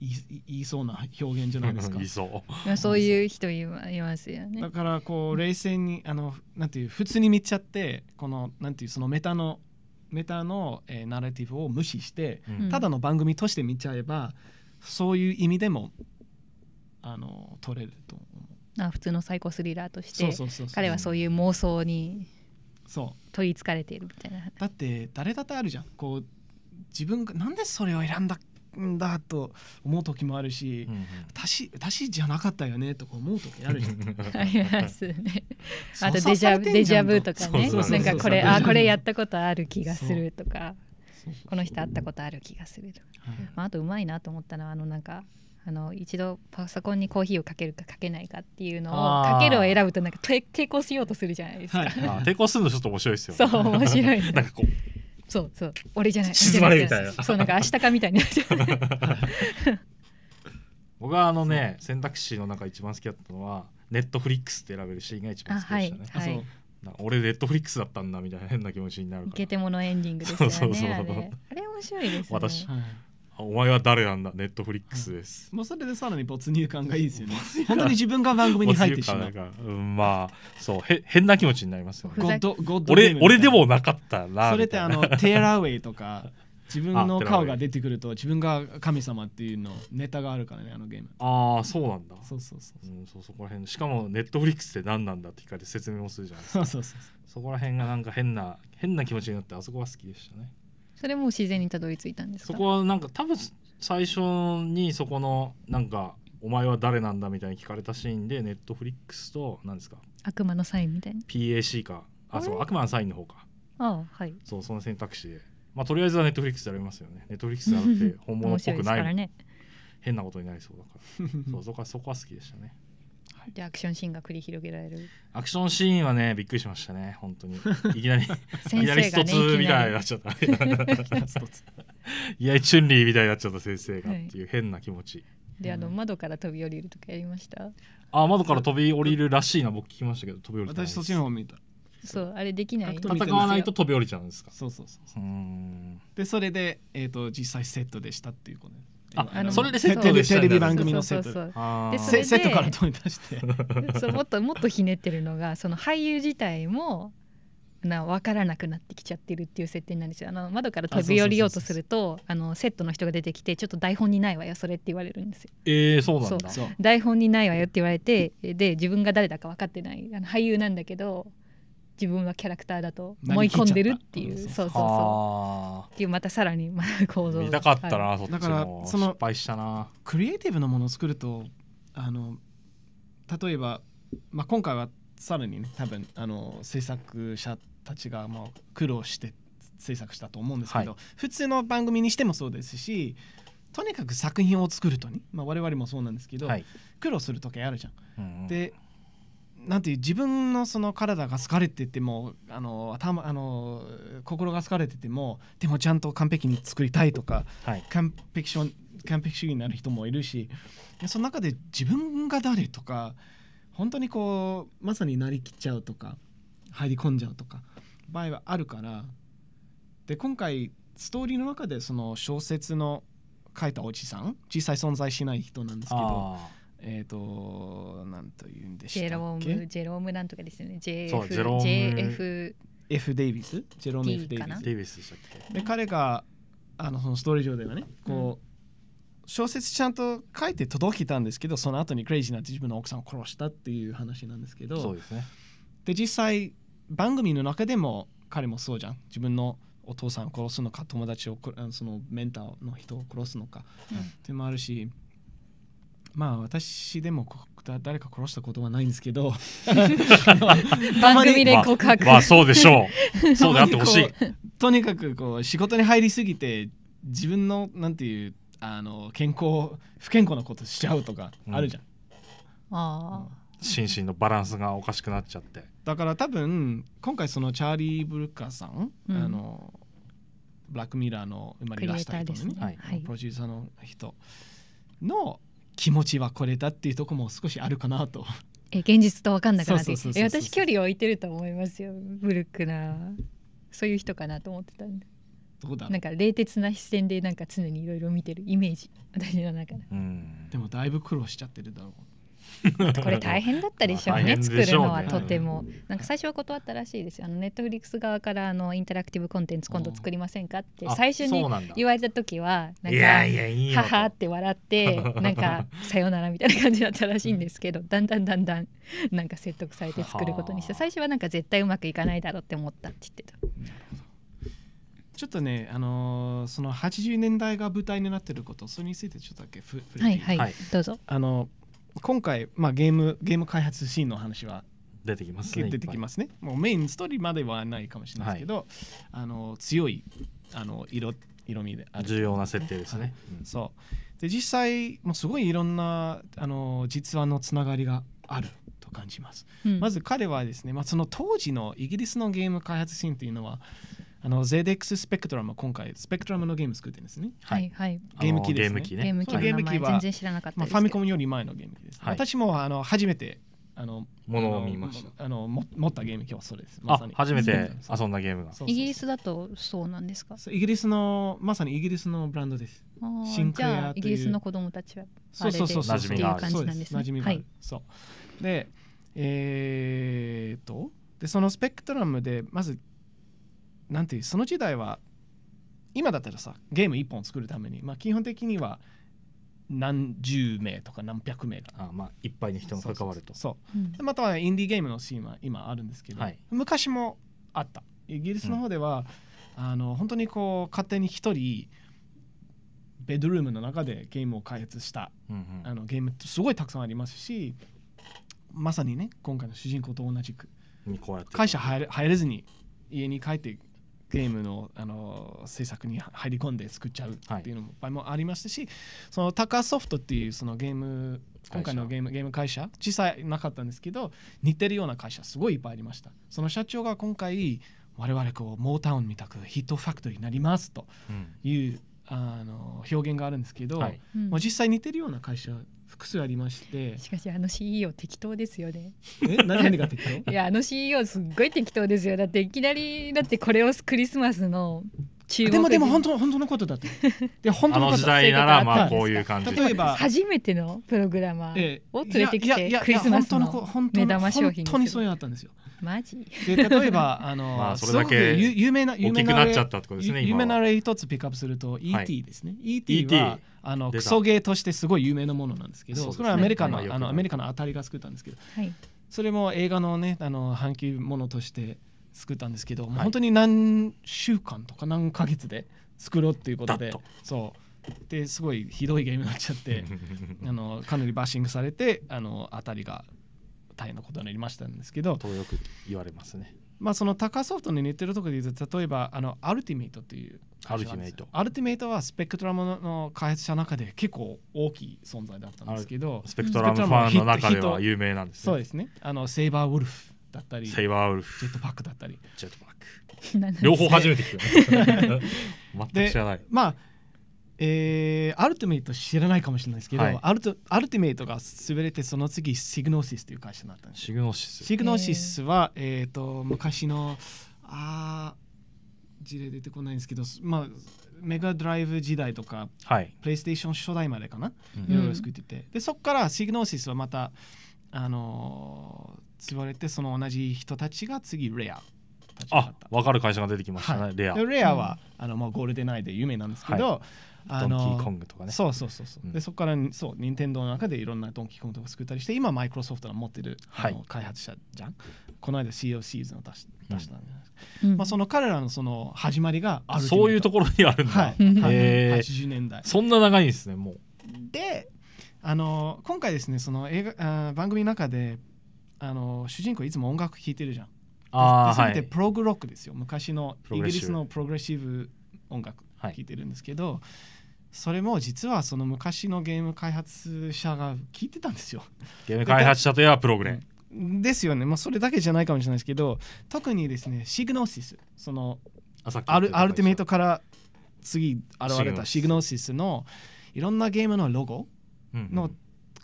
言いそうな表現じゃないですか。そうそういう人いますよね。だからこう冷静にあのなんていう普通に見ちゃってこのなんていうそのメタのメタの、えー、ナラティブを無視して、うん、ただの番組として見ちゃえばそういう意味でもあの取れると思う。あ普通のサイコスリラーとして彼はそういう妄想にそう取りつかれているみたいな。だって誰だってあるじゃんこう自分がなんでそれを選んだんだと思う時もあるし、うんうん、私私じゃなかったよねとか思う時あるじゃん。ありますね。あとデジャブデジャブとかね、なんかこれあこれやったことある気がするとか、この人会ったことある気がするとか、まあ、あとうまいなと思ったのはあのなんか。あの一度パソコンにコーヒーをかけるかかけないかっていうのをかけるを選ぶとなんか抵抗しようとするじゃないですか、はい、抵抗するのちょっと面白いですよ、そう面白い なんかこうそうそう俺じゃない静まれみたいなそうなんか明日かみたいになっちゃう、僕はあのね選択肢の中一番好きだったのはネットフリックスって選べるシーンが一番好きでしたね、はいはい、俺ネットフリックスだったんだみたいな変な気持ちになるからイケてものエンディングですよねそうそうそうあれ面白いですね私、はいお前は誰なんだネットフリックスです、もうそれでさらに没入感がいいですよね本当に自分が番組に入ってしまう、うん、まあそうへ変な気持ちになりますよね俺俺でもなかったなそれってあのテーラーウェイとか自分の顔が出てくると自分が神様っていうのネタがあるからねあのゲームああそうなんだそうそうそう,、うん、そうそこら辺しかもネットフリックスって何なんだって聞かれて説明もするじゃないですかそうそうそうそこら辺がなんか変な変な気持ちになってあそこは好きでしたねそれも自然にたどり着いたんですかそこはなんか多分最初にそこのなんか「お前は誰なんだ?」みたいに聞かれたシーンでネットフリックスと何ですか悪魔のサインみたいな PAC かあそう悪魔のサインの方かあはいそうその選択肢でまあとりあえずはネットフリックスでありますよねネットフリックスだって本物っぽくないね、変なことになりそうだからそうそこはそこは好きでしたねでアクションシーンが繰り広げられるアクションシーンはねびっくりしましたね本当に いきなりいきなりストみたいになっちゃったいやチュンリーみたいになっちゃった先生がっていう変な気持ち、はい、であの窓から飛び降りるとかやりましたあ窓から飛び降りるらしいな僕聞きましたけど飛び降り私そっちの方見たそうあれできない戦わないと飛び降りちゃうんですかそうそうそううんでそれで、えーと、と実際セットでしたっていうことですあの、それでセットでテレビ番組のセットでそれセットから取り出して そうもっともっとひねってるのがその俳優自体もな分からなくなってきちゃってるっていう設定なんですよあの窓から飛び降りようとするとあのセットの人が出てきてちょっと台本にないわよそれって言われるんですよ。えー、そうなんだ台本にないわよって言われてで自分が誰だか分かってないあの俳優なんだけど自分はキャラクターだと思い込んでるっていうそうそうそうっていうまたさらにまあ見たかったな、そっちだからその失敗したなクリエイティブなものを作るとあの例えば、まあ、今回はさらにね多分あの制作者たちがもう苦労して制作したと思うんですけど、はい、普通の番組にしてもそうですしとにかく作品を作るとね、まあ、我々もそうなんですけど、はい、苦労する時あるじゃん。うん、でなんていう自分のその体が疲れててもあの頭あの心が疲れててもでもちゃんと完璧に作りたいとか、はい、完璧主完璧主義になる人もいるしその中で自分が誰とか本当にこうまさになりきっちゃうとか入り込んじゃうとか場合はあるからで今回ストーリーの中でその小説の書いたおじさん実際存在しない人なんですけど。えっ、ー、と、なんと言うんでしたっけジェローム、ジェロームなんとかですよね。JF、JF。F デイビスジェローム F デイビス。デイビスでしたっけで彼があのそのストーリー上ではね、こう、うん、小説ちゃんと書いて届けたんですけど、その後にクレイジーな自分の奥さんを殺したっていう話なんですけど、そうですね。で、実際、番組の中でも彼もそうじゃん。自分のお父さんを殺すのか、友達を、そのメンターの人を殺すのか、うん、でもあるし、まあ私でも誰か殺したことはないんですけど 番組で告白、まあ、まあそうでしょう そうであってほしいとにかくこう仕事に入りすぎて自分のなんていうあの健康不健康なことしちゃうとかあるじゃん、うん、あ心身のバランスがおかしくなっちゃってだから多分今回そのチャーリー・ブルッカーさん、うん、あのブラックミラーの生まれ出した人ね、ねはい、プロデューサーの人の気持ちはこれだっていうとこも少しあるかなと。え現実と分かんなくなって私距離を置いてると思いますよブルックなそういう人かなと思ってたんで。どうだなんか冷徹な視線でなんか常にいろいろ見てるイメージ私の中で。でもだいぶ苦労しちゃってるだろう。これ大変だったでしょうね作るのはとても、なんか最初は断ったらしいですあのネットフリックス側からあのインタラクティブコンテンツ今度作りませんかって最初に言われた時はなんかははって笑って なんかさよならみたいな感じだったらしいんですけど だんだんだんだんなんか説得されて作ることにして最初はなんか絶対うまくいかないだろうって思ったって言ってた。ちょっとね、あのー、その80年代が舞台になってることそれについてちょっとだけ触れていて、はいはいどうぞあの今回、まあ、ゲームゲーム開発シーンの話は出てきますね出てきますねもうメインストーリーまではないかもしれないですけど、はい、あの強いあの色色味である、重要な設定ですね、うん、そうで実際もうすごいいろんなあの実話のつながりがあると感じます、うん、まず彼はですね、まあ、その当時のイギリスのゲーム開発シーンというのはあの ZX スペクトラム今回スペクトラムのゲーム作ってるんですね。はい、はい、ゲーム機ですね。ゲーム機ね。ゲーム機は全然知らなかったまあ、ファミコンより前のゲーム機です。はい、私もあの初めてあのものを見ました。あの持ったゲーム機はそうです。まさに初めて遊んだゲームが。イギリスだとそうなんですか。イギリスのまさにイギリスのブランドです。シンクレアという。イギリスの子供たちはそうそうそう馴染みがある。そうです馴染みがある。そう。でえー、っとでそのスペクトラムでまずなんていうその時代は今だったらさゲーム1本作るために、まあ、基本的には何十名とか何百名があまあいっぱいに人が関わるとそうそう、うん、またはインディーゲームのシーンは今あるんですけど、はい、昔もあったイギリスの方では、うん、あの本当にこう勝手に1人ベッドルームの中でゲームを開発した、うんうん、あのゲームってすごいたくさんありますしまさにね今回の主人公と同じく会社入れずに家に帰ってゲームのあの制作に入り込んで作っちゃうっていうのも,、はい、もありましたしそのタカソフトっていうそのゲーム今回のゲームゲーム会社小さいなかったんですけど似てるような会社すごいいっぱいありましたその社長が今回我々こうモータウンみたくヒットファクトリーになりますという、うん、あの表現があるんですけど、はい、まあ、実際似てるような会社複数ありましてしかしあの CEO 適当ですよねえ何が適当 いやあの CEO すっごい適当ですよだっていきなりだってこれをクリスマスのでもでも本当本当のことだと。で本当のこと時代ならまあこういう感じ。例えば初めてのプログラマーを連れてきてクリスマスの目玉商品本当にそういうのあったんですよ。マジ。で例えば あのまあそれだけ有名な有名な例一つピックアップすると E.T. ですね。E.T. はあのクソゲーとしてすごい有名なものなんですけどそね、それはアメリカの,、あのアメリカの当たりが作ったんですけど、はい、それも映画のねあの阪急ものとして作ったんですけど、はい、本当に何週間とか何ヶ月で作ろうっていうことでそうですごいひどいゲームになっちゃって あのかなりバッシングされてあの当たりが大変なことになりましたんですけど。とよく言われますねまあ、その高ソフトに似てるところで言うと例えばあのアルティメイトっていうアルティメイトアルティメイトはスペクトラムの開発者の中で結構大きい存在だったんですけどスペクトラムファンの中では有名なんです、ね、そうですねあのセイバーウルフだったりセイバーウルフジェットパックだったりジェットパック 両方初めて聞くよ、ね、全く知らないまあえー、アルティメイト知らないかもしれないですけど、はい、アルテアルティメイトが滑れてその次シグノシスという会社になったんですシグノシスシグノシスは、えー、と昔のあ事例出てこないんですけど、まあ、メガドライブ時代とか、はい、プレイステーション初代までかな、いろいろ作っててでそこからシグノシスはまたあのー、れてその同じ人たちが次レアあ分かる会社が出てきましたね、はい、レアレアは、うん、あのもうゴールデンアイで有名なんですけど、はいあのドンキーコングとかねそうそうそうそう、うん、でそこからそう任天堂の中でいろんなドンキーコングとか作ったりして今マイクロソフトの持ってる、はい、開発者じゃんこの間 CEO シーズンを出し出したんじゃないですか、うん、まあ、その彼らのその始まりがあるそういうところにあるんだ、はい、80年代そんな長いんですねもうであの今回ですねその映画あ番組の中であの主人公いつも音楽聴いてるじゃんああ。でそれてプログロックですよ、昔のイギリスのプログレッシブ音楽聴いてるんですけど、はいそれも実はその昔のゲーム開発者が聞いてたんですよ。ゲーム開発者といえばプログレム。ですよね、まあ、それだけじゃないかもしれないですけど特にですねシグノシスそのアルアルティメイトから次現れたシグノシスのいろんなゲームのロゴの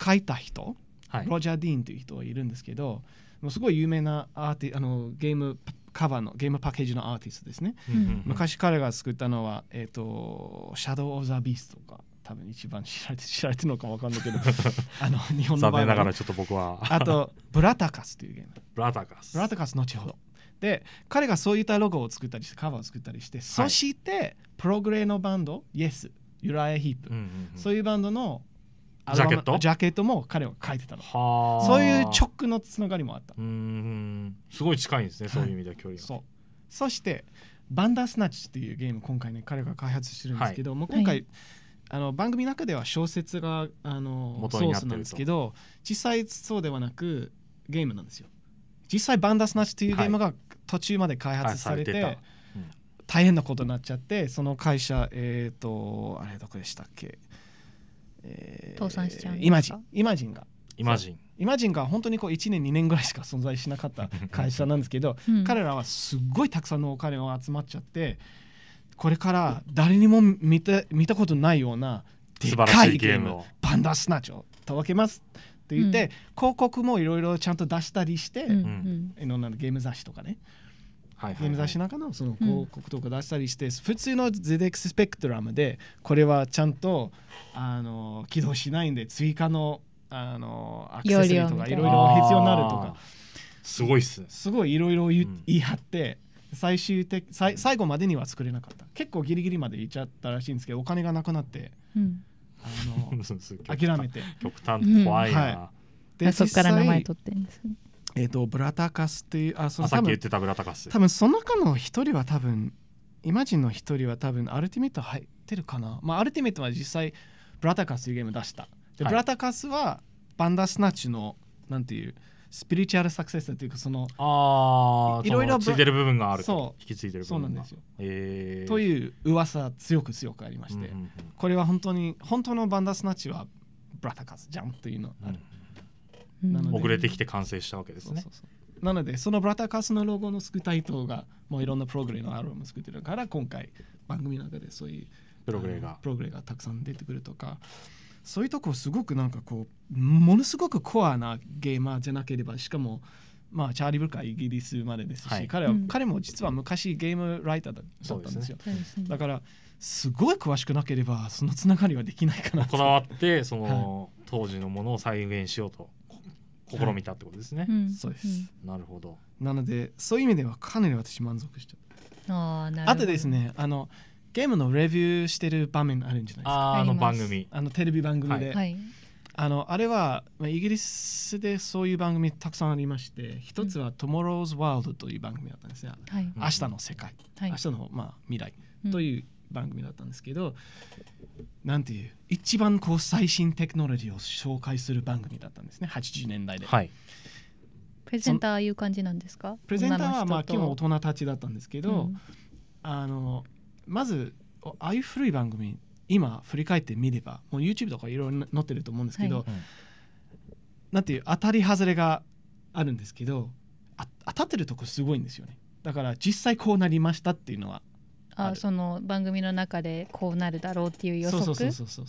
書いた人、うんうん、ロジャー・ディーンという人がいるんですけどもうすごい有名なアーティあのゲームカバーのゲームパッケージのアーティストですね、うん昔彼が作ったのは「えーと、シャドウ・オブ・ザ・ビースト」とか多分一番知られて知られてるのか分かんないけど あの日本の場合、ね、ながらちょっと僕はあと「ブラタカス」というゲームブラタカスブラタカス後ほどで彼がそういったロゴを作ったりしてカバーを作ったりして、そしてプログレーのバンド「Yes」ユラヤ・ヒープ、うんうんうん、そういうバンドのジャケットジャケットも彼は書いてたのそういう直のつながりもあったすごい近いんですね、そういう意味では距離がそうそしてバンダースナッチっていうゲーム今回ね彼が開発してるんですけど、はい、もう今回、はい、あの番組の中では小説があのソースなんですけど実際そうではなくゲームなんですよ実際バンダースナッチっていうゲームが途中まで開発されてはい、大変なことになっちゃってその会社えっ、ー、とあれどこでしたっけ倒産しちゃうイマジンイマジンがイマジンイマジンが本当にこう1年2年ぐらいしか存在しなかった会社なんですけど、うん、彼らはすっごいたくさんのお金を集まっちゃってこれから誰にも見た見たことないようなでかいゲームをバンダスナッチを届けますって言って、うん、広告もいろいろちゃんと出したりして、うん、いろんなゲーム雑誌とかね、なのその広告とか出したりして、普通の ZX スペクトラムでこれはちゃんとあの起動しないんで追加のあのアクセサリーとかいろいろ必要になるとかすごいっすすごいいろいろ言い張って、最終的最最後までには作れなかった結構ギリギリまでいっちゃったらしいんですけどお金がなくなって、うん、あの 諦めて極端怖いな、うんはい、でそっから名前取ってるんです、ねえーと、ブラタカスっていうあそのさっき言ってたブラタカス多分その中の一人は多分イマジンの一人は多分アルティメット入ってるかな、まあ、アルティメットは実際ブラタカスというゲーム出したで、ブラタカスはバンダースナッチのなんていうスピリチュアルサクセスというかそのあいろいろついてる部分があるそう引き継いでる部分がそうなんですよ、えー、という噂強く強くありまして、うんうんうん、これは本当に本当のバンダースナッチはブラタカスじゃんというのある、うん遅れてきて完成したわけですね。なのでそのブラタカスのロゴの作った人がもういろんなプログレのアルバム作ってるから今回番組の中でそういうプログレがプログレがたくさん出てくるとかそういうとこすごくなんかこうものすごくコアなゲーマーじゃなければしかもまあチャーリー・ブルカーイギリスまでですし、はい、彼は、うん、彼も実は昔ゲームライターだったんですよ、ね、だからすごい詳しくなければそのつながりはできないかなこだわってその、当時のものを再現しようと試みたってことですね、はい、そうです、なるほどなのでそういう意味ではかなり私満足してあなるあとですねあのゲームのレビューしてる場面あるんじゃないですかあの番組あのテレビ番組で、はい、あのあれはイギリスでそういう番組たくさんありまして一つは「Tomorrow's World」という番組だったんですが、はい、明日の世界、はい、明日の、まあ、未来という番組だったんですけどなんていう一番こう最新テクノロジーを紹介する番組だったんですね80年代で、はい、プレゼンターいう感じなんですかプレゼンターはまあ基本大人たちだったんですけど、うん、あのまずああいう古い番組今振り返ってみればもう YouTube とかいろいろ載ってると思うんですけど、はい、なんていう当たり外れがあるんですけど当たってるとこすごいんですよねだから実際こうなりましたっていうのはあその番組の中でこうなるだろうっていう予測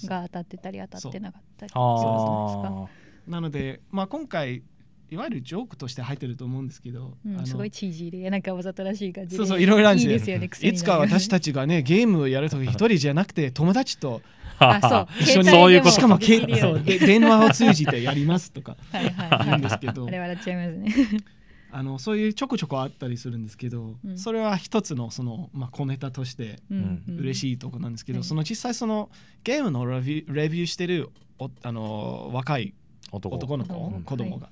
が当たってたり当たってなかったりするんですかなので、まあ、今回いわゆるジョークとして入ってると思うんですけど、うん、すごいチージーでなんかわざとらしい感じそうそういろいろあるんですよねいつか私たちがねゲームをやるとき一人じゃなくて友達と一緒にそういうことしかもけそうで電話を通じてやりますとか言うんですけどあれ笑っちゃいますねあのそういうちょこちょこあったりするんですけど、うん、それは一つのその、まあ、小ネタとして嬉しいとこなんですけど、うんうん、その実際そのゲームのレビューレビューしてるおあの若い男の子、う子供が、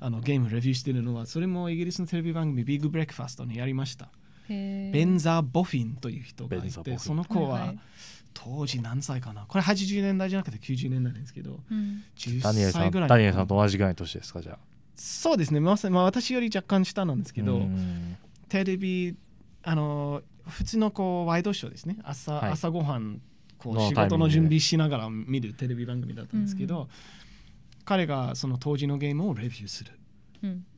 あのゲームレビューしてるのはそれもイギリスのテレビ番組「ビッグブレックファスト」にやりましたベンザー・ボフィンという人がいてその子は、はいはい当時何歳かなこれ80年代じゃなくて90年代ですけど、うん、10歳ぐらいダニエルさんと同じぐらいの年ですかじゃあそうですねまあ、私より若干下なんですけどテレビあの普通のこうワイドショーですね朝はい、朝ごはん仕事の準備しながら見るテレビ番組だったんですけど、彼がその当時のゲームをレビューする、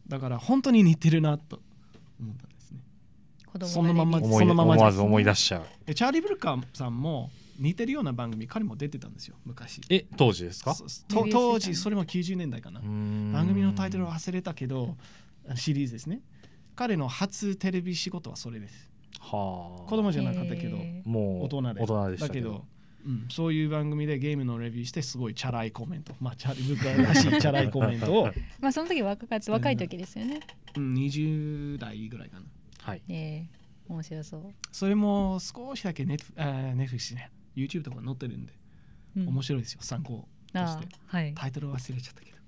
だから本当に似てるなと思ったんですねそのままそのまま思わず思い出しちゃうチャーリー・ブルカーさんも似てるような番組彼も出てたんですよ昔え当時ですか当時それも90年代かな番組のタイトル忘れたけどシリーズですね彼の初テレビ仕事はそれですはあ子供じゃなかったけどもう大人で大人でしたけどうん、そういう番組でゲームのレビューしてすごいチャラいコメントまあチャリ僕らしいチャラいコメントを まあその時若か若い時ですよね、うん、20代ぐらいかなはいええー、面白そうそれも少しだけネットあフッスね YouTube とか載ってるんで、うん、面白いですよ参考として、はい、タイトル忘れちゃったけど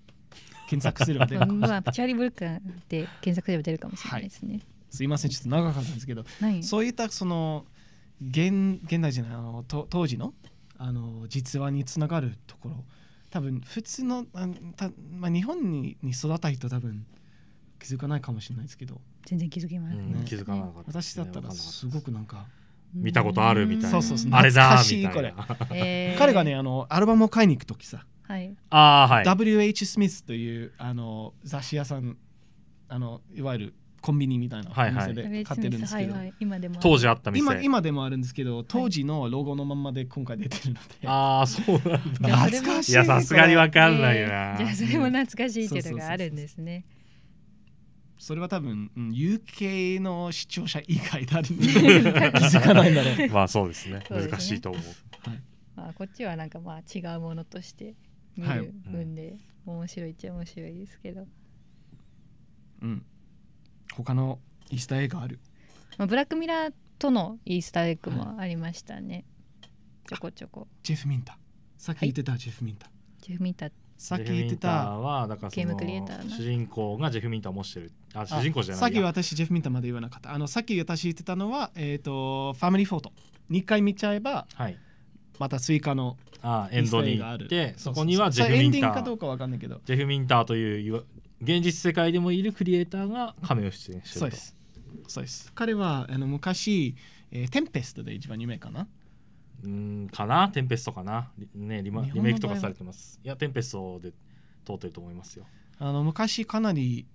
検索すれば出るまあチャーリー・ブルックで検索すれば出るかもしれないですね、はい、すいませんちょっと長かったんですけど、い、そういったその現現代じゃないあのと当時のあの実話につながるところ多分普通のあた、まあ、日本にに育った人多分気づかないかもしれないですけど全然気づけない、ね、気づかなかった、ね、私だったらすごくなんか見たことあるみたいな、あれだみたいな、彼がねあのアルバムを買いに行く時さ、はい、あはい WH スミスというあの雑誌屋さんあのいわゆるコンビニみたいなお店で買ってるんですけど、当時あった店今でもあるんですけど当時のロゴのままで今回出てるので、ああそうなんだ懐かしいいやさすがにわかんないな、じゃあそれも懐かしいっていうのがあるんですねそれは多分、うん、UK の視聴者以外誰に 気づかないんだねまあそうですね、ね、難しいと思う、はいまあ、こっちはなんかまあ違うものとして見る分で、はい、面白いっちゃ面白いですけどうん他のイースター映画ある、まあ、ブラックミラーとのイースターエッグもありましたね、はい、ちょこちょこジェフ・ミンタさっき言ってたジェフ・ミンタ、はい、ジェフ・ミンタさっき言ってたはだからゲームクリエイターの。主人公がジェフ・ミンターを模してるあ主人公じゃないさっき私ジェフ・ミンターまで言わなかったあのさっき私言ってたのは、えーと、ファミリーフォート2回見ちゃえば、はい、また追加のあエンドに行ってそこにはジェフ・ミンターかどうかわかんないけどジェフ・ミンターという現実世界でもいるクリエイターがカメを出演してるそうですそうです彼はあの昔、えー、テンペストで一番有名かなうんかなテンペストかなねリマリメイクとかされてますいやテンペストで通ってると思いますよあの昔かなり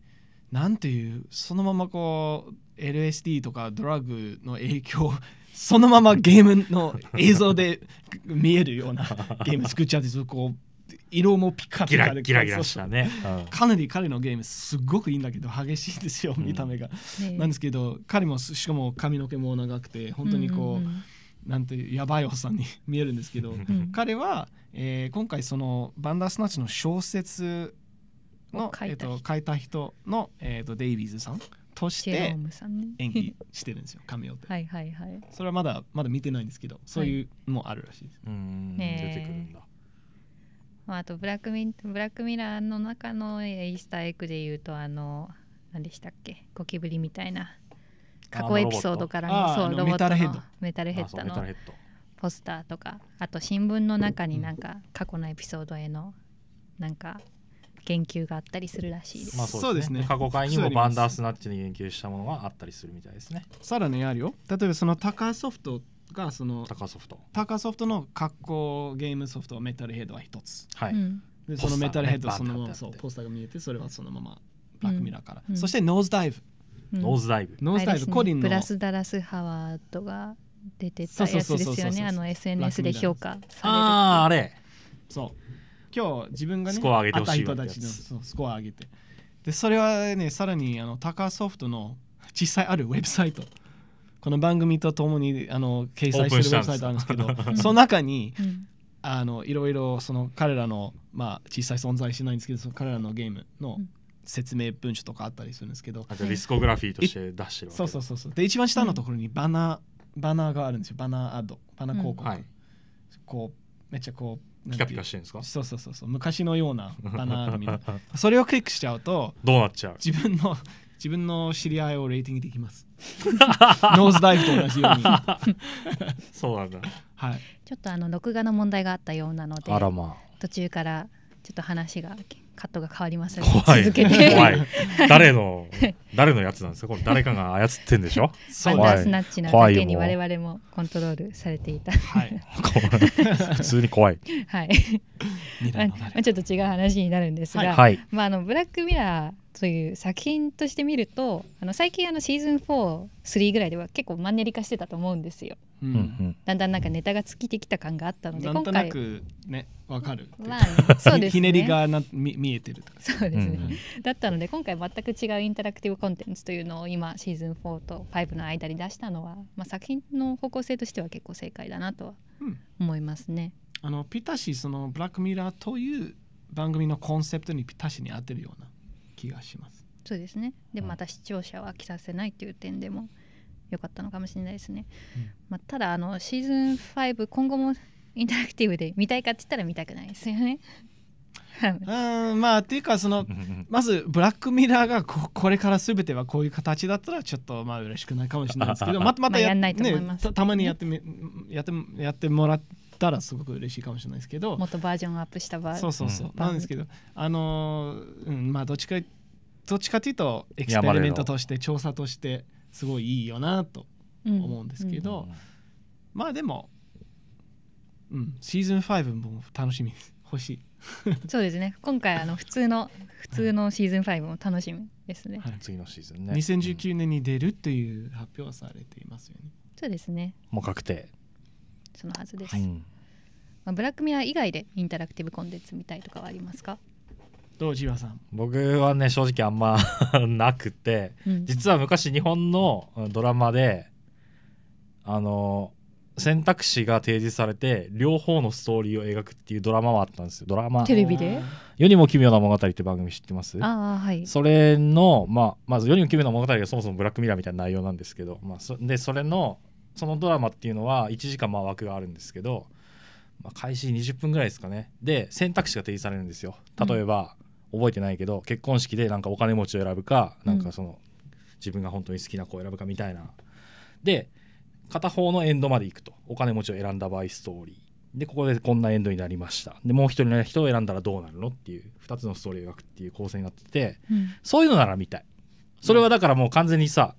なんていうそのままこう LSD とかドラッグの影響 そのままゲームの映像で 見えるような ゲーム作っちゃってこう色もピカピカでギラギラしたね、うん、かなり彼のゲームすごくいいんだけど激しいですよ見た目が、うん、なんですけど彼もしかも髪の毛も長くて本当にこう、うんうんうんなんていうやばいおっさんに見えるんですけど、彼は、えー、今回そのバンダースナッチの小説の書い,、えーと、書いた人の、えーと、デイビーズさんとして演技してるんですよ神尾ってはいはいはいそれはまだまだ見てないんですけどそういうのもあるらしいです、はい、出てくるんだ、まあ、あとブラックミブラックミラーの中のイースターエッグでいうとあの何でしたっけゴキブリみたいな過去エピソードからのそうロボットのメタルヘッドのポスターとかあと新聞の中になんか過去のエピソードへのなんか言及があったりするらしいです。まあそうですね。過去回にもバンダースナッチに言及したものがあったりするみたいですね。さらにあるよ。例えばそのタカソフトがそのタカソフト。タカソフトの格好ゲームソフトメタルヘッドは一つ。はい。でそのメタルヘッドそのままそうポスターが見えてそれはそのままックミラーから。そしてノーズダイブ。ノーズダイブノーズダイブ、ね、コリンのプラス・ダラス・ハワードが出てたやつですよねあの SNS で評価されるあああれそう今日自分がねスコア上げてほしい人たちのスコア上げてでそれはねさらにあのタカソフトの実際あるウェブサイトこの番組とともにあの掲載してるウェブサイトあんですけどその中に、あのいろいろその彼らのまあ実際存在しないんですけどその彼らのゲームの、うん説明文書とかあったりするんですけどディスコグラフィーとして出してるそうそうそうそうで一番下のところにバナー、バナーがあるんですよバナーアドバナー広告、うんはい、こうめっちゃこうピカピカしてるんですかそうそうそうそう昔のような バナーみたいなそれをクリックしちゃうとどうなっちゃう自分の自分の知り合いをレーティングできます ノーズダイブと同じようにそうなんだ、はい、ちょっとあの録画の問題があったようなので、まあ、途中からちょっと話がカットが変わります怖い怖い 誰の誰のやつなんですかこれ誰かが操ってんでしょそうワンダースナッチなだけに我々もコントロールされていた、はい、普通に怖いはい、まあ、ちょっと違う話になるんですが、はい、まあ、あのブラックミラーという作品として見るとあの最近あのシーズン43ぐらいでは結構マンネリ化してたと思うんですよ。うん、だんだんなんかネタが尽きてきた感があったので今回なんとなくねわかるまあ、そうです、ね、ひねりがな見見えてるそうですね、うん、だったので今回全く違うインタラクティブコンテンツというのを今シーズン4と5の間に出したのは、まあ、作品の方向性としては結構正解だなとは思いますね、うん、あのピタシそのブラックミラーという番組のコンセプトにピタシに合ってるような気がしますそうですねでまた視聴者を飽きさせないという点でも、良かったのかもしれないですね。うん、まあ、ただあのシーズン5今後もインタラクティブで見たいかって言ったら見たくないですよね。うんまあっていうかそのまずブラックミラーがここれから全てはこういう形だったらちょっとまあ嬉しくないかもしれないですけど またまたや,、んないと思います、たまにやってみやってやってもらったらすごく嬉しいかもしれないですけどもっとバージョンアップした場合そうそうそう、うん、なんですけどあの、うん、まあどっちかどっちかというとエクスペリメントとして調査として。すごいいいよなと思うんですけど、まあでも、うん、シーズン5も楽しみです欲しい そうですね今回あの普通の普通のシーズン5も楽しみですね、はい、次のシーズンね2019年に出るっていう発表はされていますよね、うん、そうですねもう確定そのはずです、はい、まあ、ブラックミラー以外でインタラクティブコンテンツ見たいとかはありますかどうじわさん僕はね正直あんま なくて、うん、実は昔日本のドラマであの選択肢が提示されて両方のストーリーを描くっていうドラマはあったんですよドラマテレビで「世にも奇妙な物語」って番組知ってますあ、はい、それの、まあ、まず「世にも奇妙な物語」がそもそもブラックミラーみたいな内容なんですけど、まあ、そでそれのそのドラマっていうのは1時間まあ枠があるんですけど、まあ、開始20分ぐらいですかねで選択肢が提示されるんですよ例えば、覚えてないけど結婚式でなんかお金持ちを選ぶか、なんかその自分が本当に好きな子を選ぶかみたいなで片方のエンドまで行くとお金持ちを選んだ場合ストーリーでここでこんなエンドになりましたでもう一人の人を選んだらどうなるのっていう2つのストーリーを描くっていう構成になってて、うん、そういうのなら見たいそれはだからもう完全にさ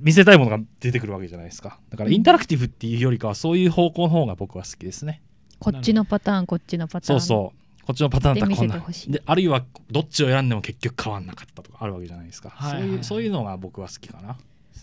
見せたいものが出てくるわけじゃないですかだからインタラクティブっていうよりかはそういう方向の方が僕は好きですねこっちのパターンこっちのパターンそうそうこっちのパターンだったらこんなであるいはどっちを選んでも結局変わんなかったとかあるわけじゃないですか、はいはいそういうそういうのが僕は好きかな。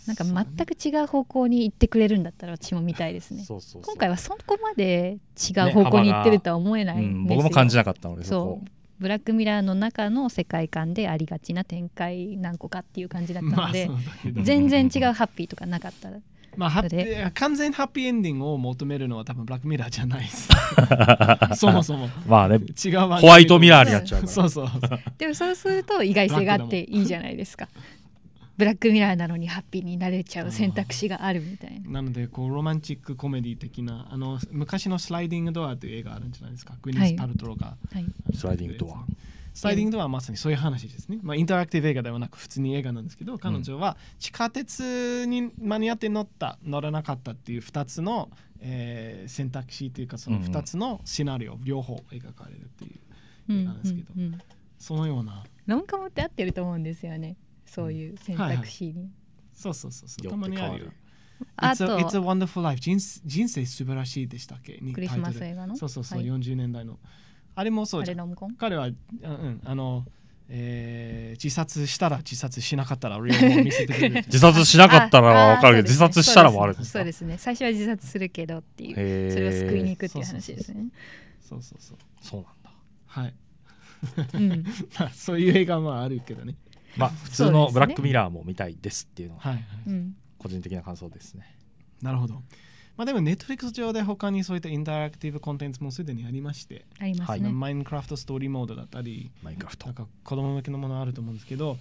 なんか全く違う方向に行ってくれるんだったら私も見たいですね。そうそうそう今回はそこまで違う方向に行ってるとは思えない、ねうん、僕も感じなかったのでそうブラックミラーの中の世界観でありがちな展開何個かっていう感じだったので、まあ、全然違うハッピーとかなかったまあ、完全ハッピーエンディングを求めるのは多分ブラックミラーじゃないです そもそもまあね違うホワイトミラーになっちゃうそうそうでもそうすると意外性があっていいじゃないですかブラックミラーなのにハッピーになれちゃう選択肢があるみたいななのでこうロマンチックコメディ的なあの昔のスライディングドアという映画あるんじゃないですかグリーンス・パルトロが、はいはい、スライディングドアスライディングはまさにそういう話ですね、まあ、インタラクティブ映画ではなく普通に映画なんですけど彼女は地下鉄に間に合って乗った乗らなかったっていう2つの、えー、選択肢というかその2つのシナリオ、両方描かれるっていう映画なんですけど、そのような何かもって合ってると思うんですよねそういう選択肢に、はいはい、そうそうそうそうたまにあるよ It's a, It's a Wonderful Life 人人生素晴らしいでしたっけクリスマス映画のそうそうそう、はい、40年代のあれもそうじゃん彼は、うん、あのえー、自殺したら自殺しなかったら俺も見せてくれる 自殺しなかったら分かるけど、自殺したらもあるんですそうですね最初は自殺するけどっていうそれを救いに行くっていう話ですねそうそうそうそうなんだはい、うん、まあそういう映画もあるけどねまあ普通のブラックミラーも見たいですっていうのは、個人的な感想ですねなるほどまあ、でもネットフリックス上で他にそういったインタラクティブコンテンツもすでにありましてありますねマインクラフトストーリーモードだったりマインクラフトなんか子供向けのものあると思うんですけど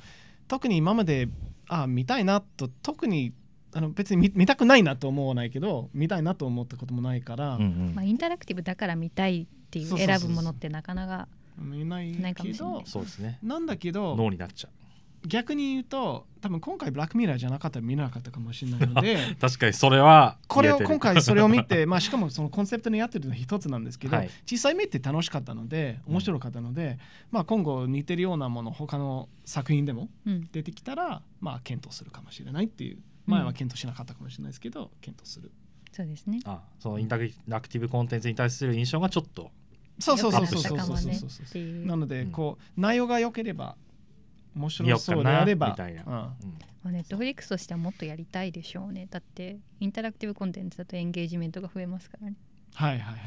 特に今まであ見たいなと特にあの別に見たくないなと思わないけど見たいなと思ったこともないから、うんうん、まあ、インタラクティブだから見たいっていう選ぶものってなかなか見ないけどそうです、ね、なんだけど脳になっちゃう逆に言うと多分今回ブラックミラーじゃなかったら見なかったかもしれないので 確かにそれはこれを今回それを見てまあしかもそのコンセプトにやってるのは一つなんですけど、はい、小さい目って楽しかったので面白かったので、うん、まあ今後似てるようなもの他の作品でも出てきたら、うん、まあ検討するかもしれないっていう前は検討しなかったかもしれないですけど、うん、検討するそうですねあそのインタラクティブコンテンツに対する印象がちょっとそうそうそうそうそうそうそうそうなのでこう内容が良ければ面白そうであればみたいな、うんまあ、ネットフリックスとしてはもっとやりたいでしょうねだってインタラクティブコンテンツだとエンゲージメントが増えますからねはいはいはい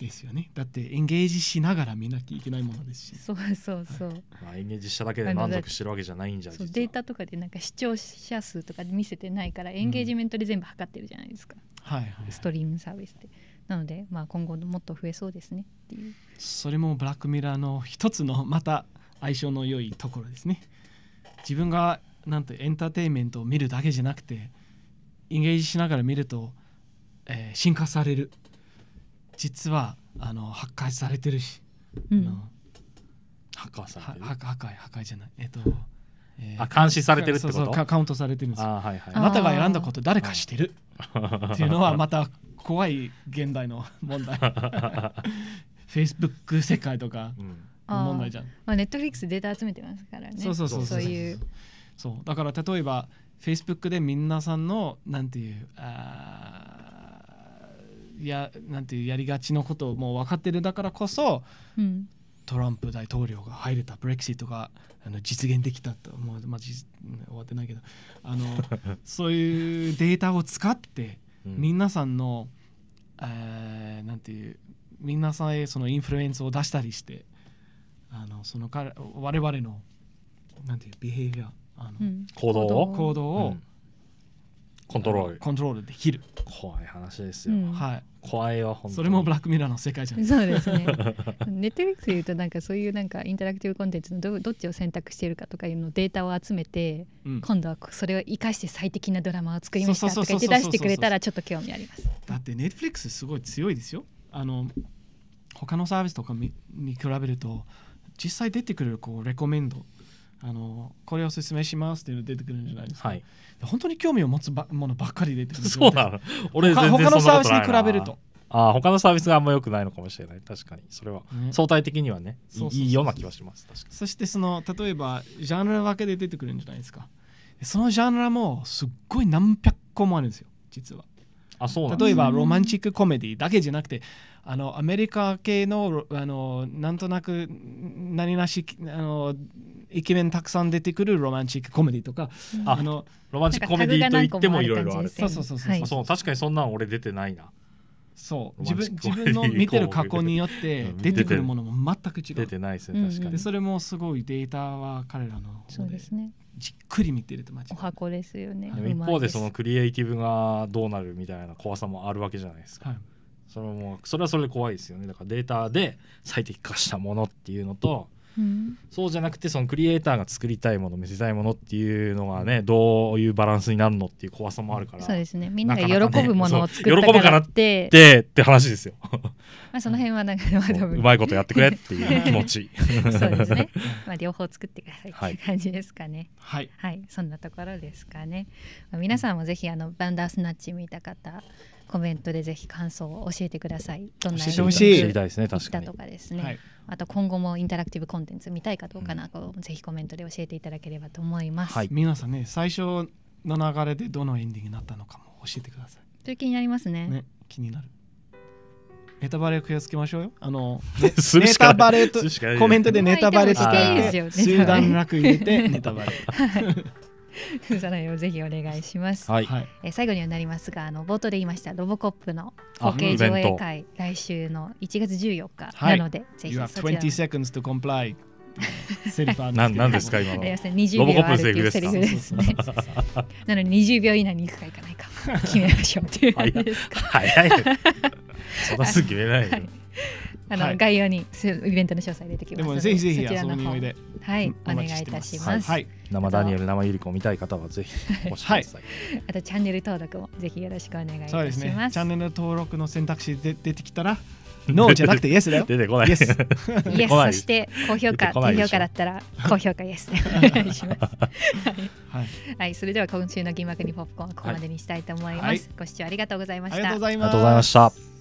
ですよねだってエンゲージしながら見なきゃいけないものですしそうそうそう、はい、まあ、エンゲージしただけで満足してるわけじゃないんじゃそうデータとかでなんか視聴者数とかで見せてないからエンゲージメントで全部測ってるじゃないですか、うん、はいはい、はい、ストリームサービスってなので、まあ、今後もっと増えそうですねっていうそれもブラックミラーの一つのまた相性の良いところですね自分がなんとエンターテインメントを見るだけじゃなくてイメージしながら見ると、えー、進化される実はあの破壊されてるし、うん、あの破壊されてる破壊破壊じゃないえっ、ー、とえー、あ監視されてるってことカウントされてるんですよあはいはい、あなたが選んだこと誰かしてる っていうのはまた怖い現代の問題 Facebook 世界とか、うん、問題じゃん。まあ、ネットフリックスデータ集めてますからね。そうそうそうそういうそうだから例えばフェイスブックでみんなさんのなんていうあやなんていうやりがちのことをもう分かってるだからこそ、うん、トランプ大統領が入れたブレクシートがあの実現できたともう、まあ、終わってないけどあの そういうデータを使って、うん、皆さんの、えー、なんていう皆さんへそのインフルエンスを出したりしてあのその彼我々のなんていうビヘイビアあの、うん、行動を行動を、うん、コントロールコントロールできる怖い話ですよ、うん、はい怖いよそれもブラックミラーの世界じゃないそうですねネットフリックスでいうとなんかそういうなんかインタラクティブコンテンツのどどっちを選択しているかとかいうのデータを集めて、今度はそれを生かして最適なドラマを作りましたとか言って出してくれたらちょっと興味ありますだってネットフリックスすごい強いですよあの他のサービスとかに比べると実際出てくるこうレコメンドあのこれおすすめしますっていうの出てくるんじゃないですか、はい、本当に興味を持つばものばっかり出てくるそうなの俺他のサービスに比べるとあ他のサービスがあんまよくないのかもしれない確かにそれは、相対的にはねいいような気はしますそしてその例えばジャンル分けで出てくるんじゃないですかそのジャンルもすっごい何百個もあるんですよ実はあそう例えばロマンチックコメディだけじゃなくてあのアメリカ系のあのなんとなく何なしあのイケメンたくさん出てくるロマンチックコメディとか、うん、あのロマンチックコメディと言ってもいろいろあるそうそうそうそうはい、そう確かにそんなん俺出てないなそう自分自分の見てる過去によって出てくるものも全く違う出てないですね確かに、でそれもすごいデータは彼らのそうですねじっくり見てると間違い箱ですよね、はい、一方でそのクリエイティブがどうなるみたいな怖さもあるわけじゃないですか、はい、それもそれはそれで怖いですよねだからデータで最適化したものっていうのとそうじゃなくてそのクリエイターが作りたいもの見せたいものっていうのがねどういうバランスになるのっていう怖さもあるからそうですねみんなが喜ぶものを作ったからって喜ぶってって話ですよ まあその辺はなんかうまいことやってくれっていう気持ち そうですね、まあ、両方作ってくださいっていう感じですかね、はい、はい、そんなところですかね、まあ、皆さんもぜひあのバンダースナッチ見た方コメントでぜひ感想を教えてください。どんな教え知りたいですね、ですね、はい、あと今後もインタラクティブコンテンツ見たいかどうかな、うん、ぜひコメントで教えていただければと思います。はい、皆さんね、最初の流れでどのエンディングになったのかも教えてください。いう気になりますね。ね、気になる。ネタバレを気やつきましょうよ。あの、ね、ネタバレと、コメントでネタバレとか、集団楽入れてネタバレ。そようぜひお願いします。はい、え最後にはなりますが、あの冒頭で言いましたロボコップの後継上映会、来週の1月14日なので、はい、ぜひそちら。20 seconds to comply セリフん何ですか今の。ロボコップのセリフですか。すね、なので20秒以内に行くか行かないか決めましょうっていう早い。そんなすぐ決めないよ。あの、はい、概要にイベントの詳細出てきますので、でもぜひぜひ遊びにおいで。はい、お願いいたします。はい。生ダニエル、生ゆり子見たい方はぜひおらせください。はい、あとチャンネル登録もぜひよろしくお願いします。すね、チャンネル登録の選択肢で出てきたら、ノーじゃなくてイエスだよ。出てこない。イエス。イエスそして高評価、低評価だったら高評価イエスでお願いします。はい、それでは今週の銀幕にポップコーンはここまでにしたいと思います。ご視聴ありがとうございました。ありがとうございました。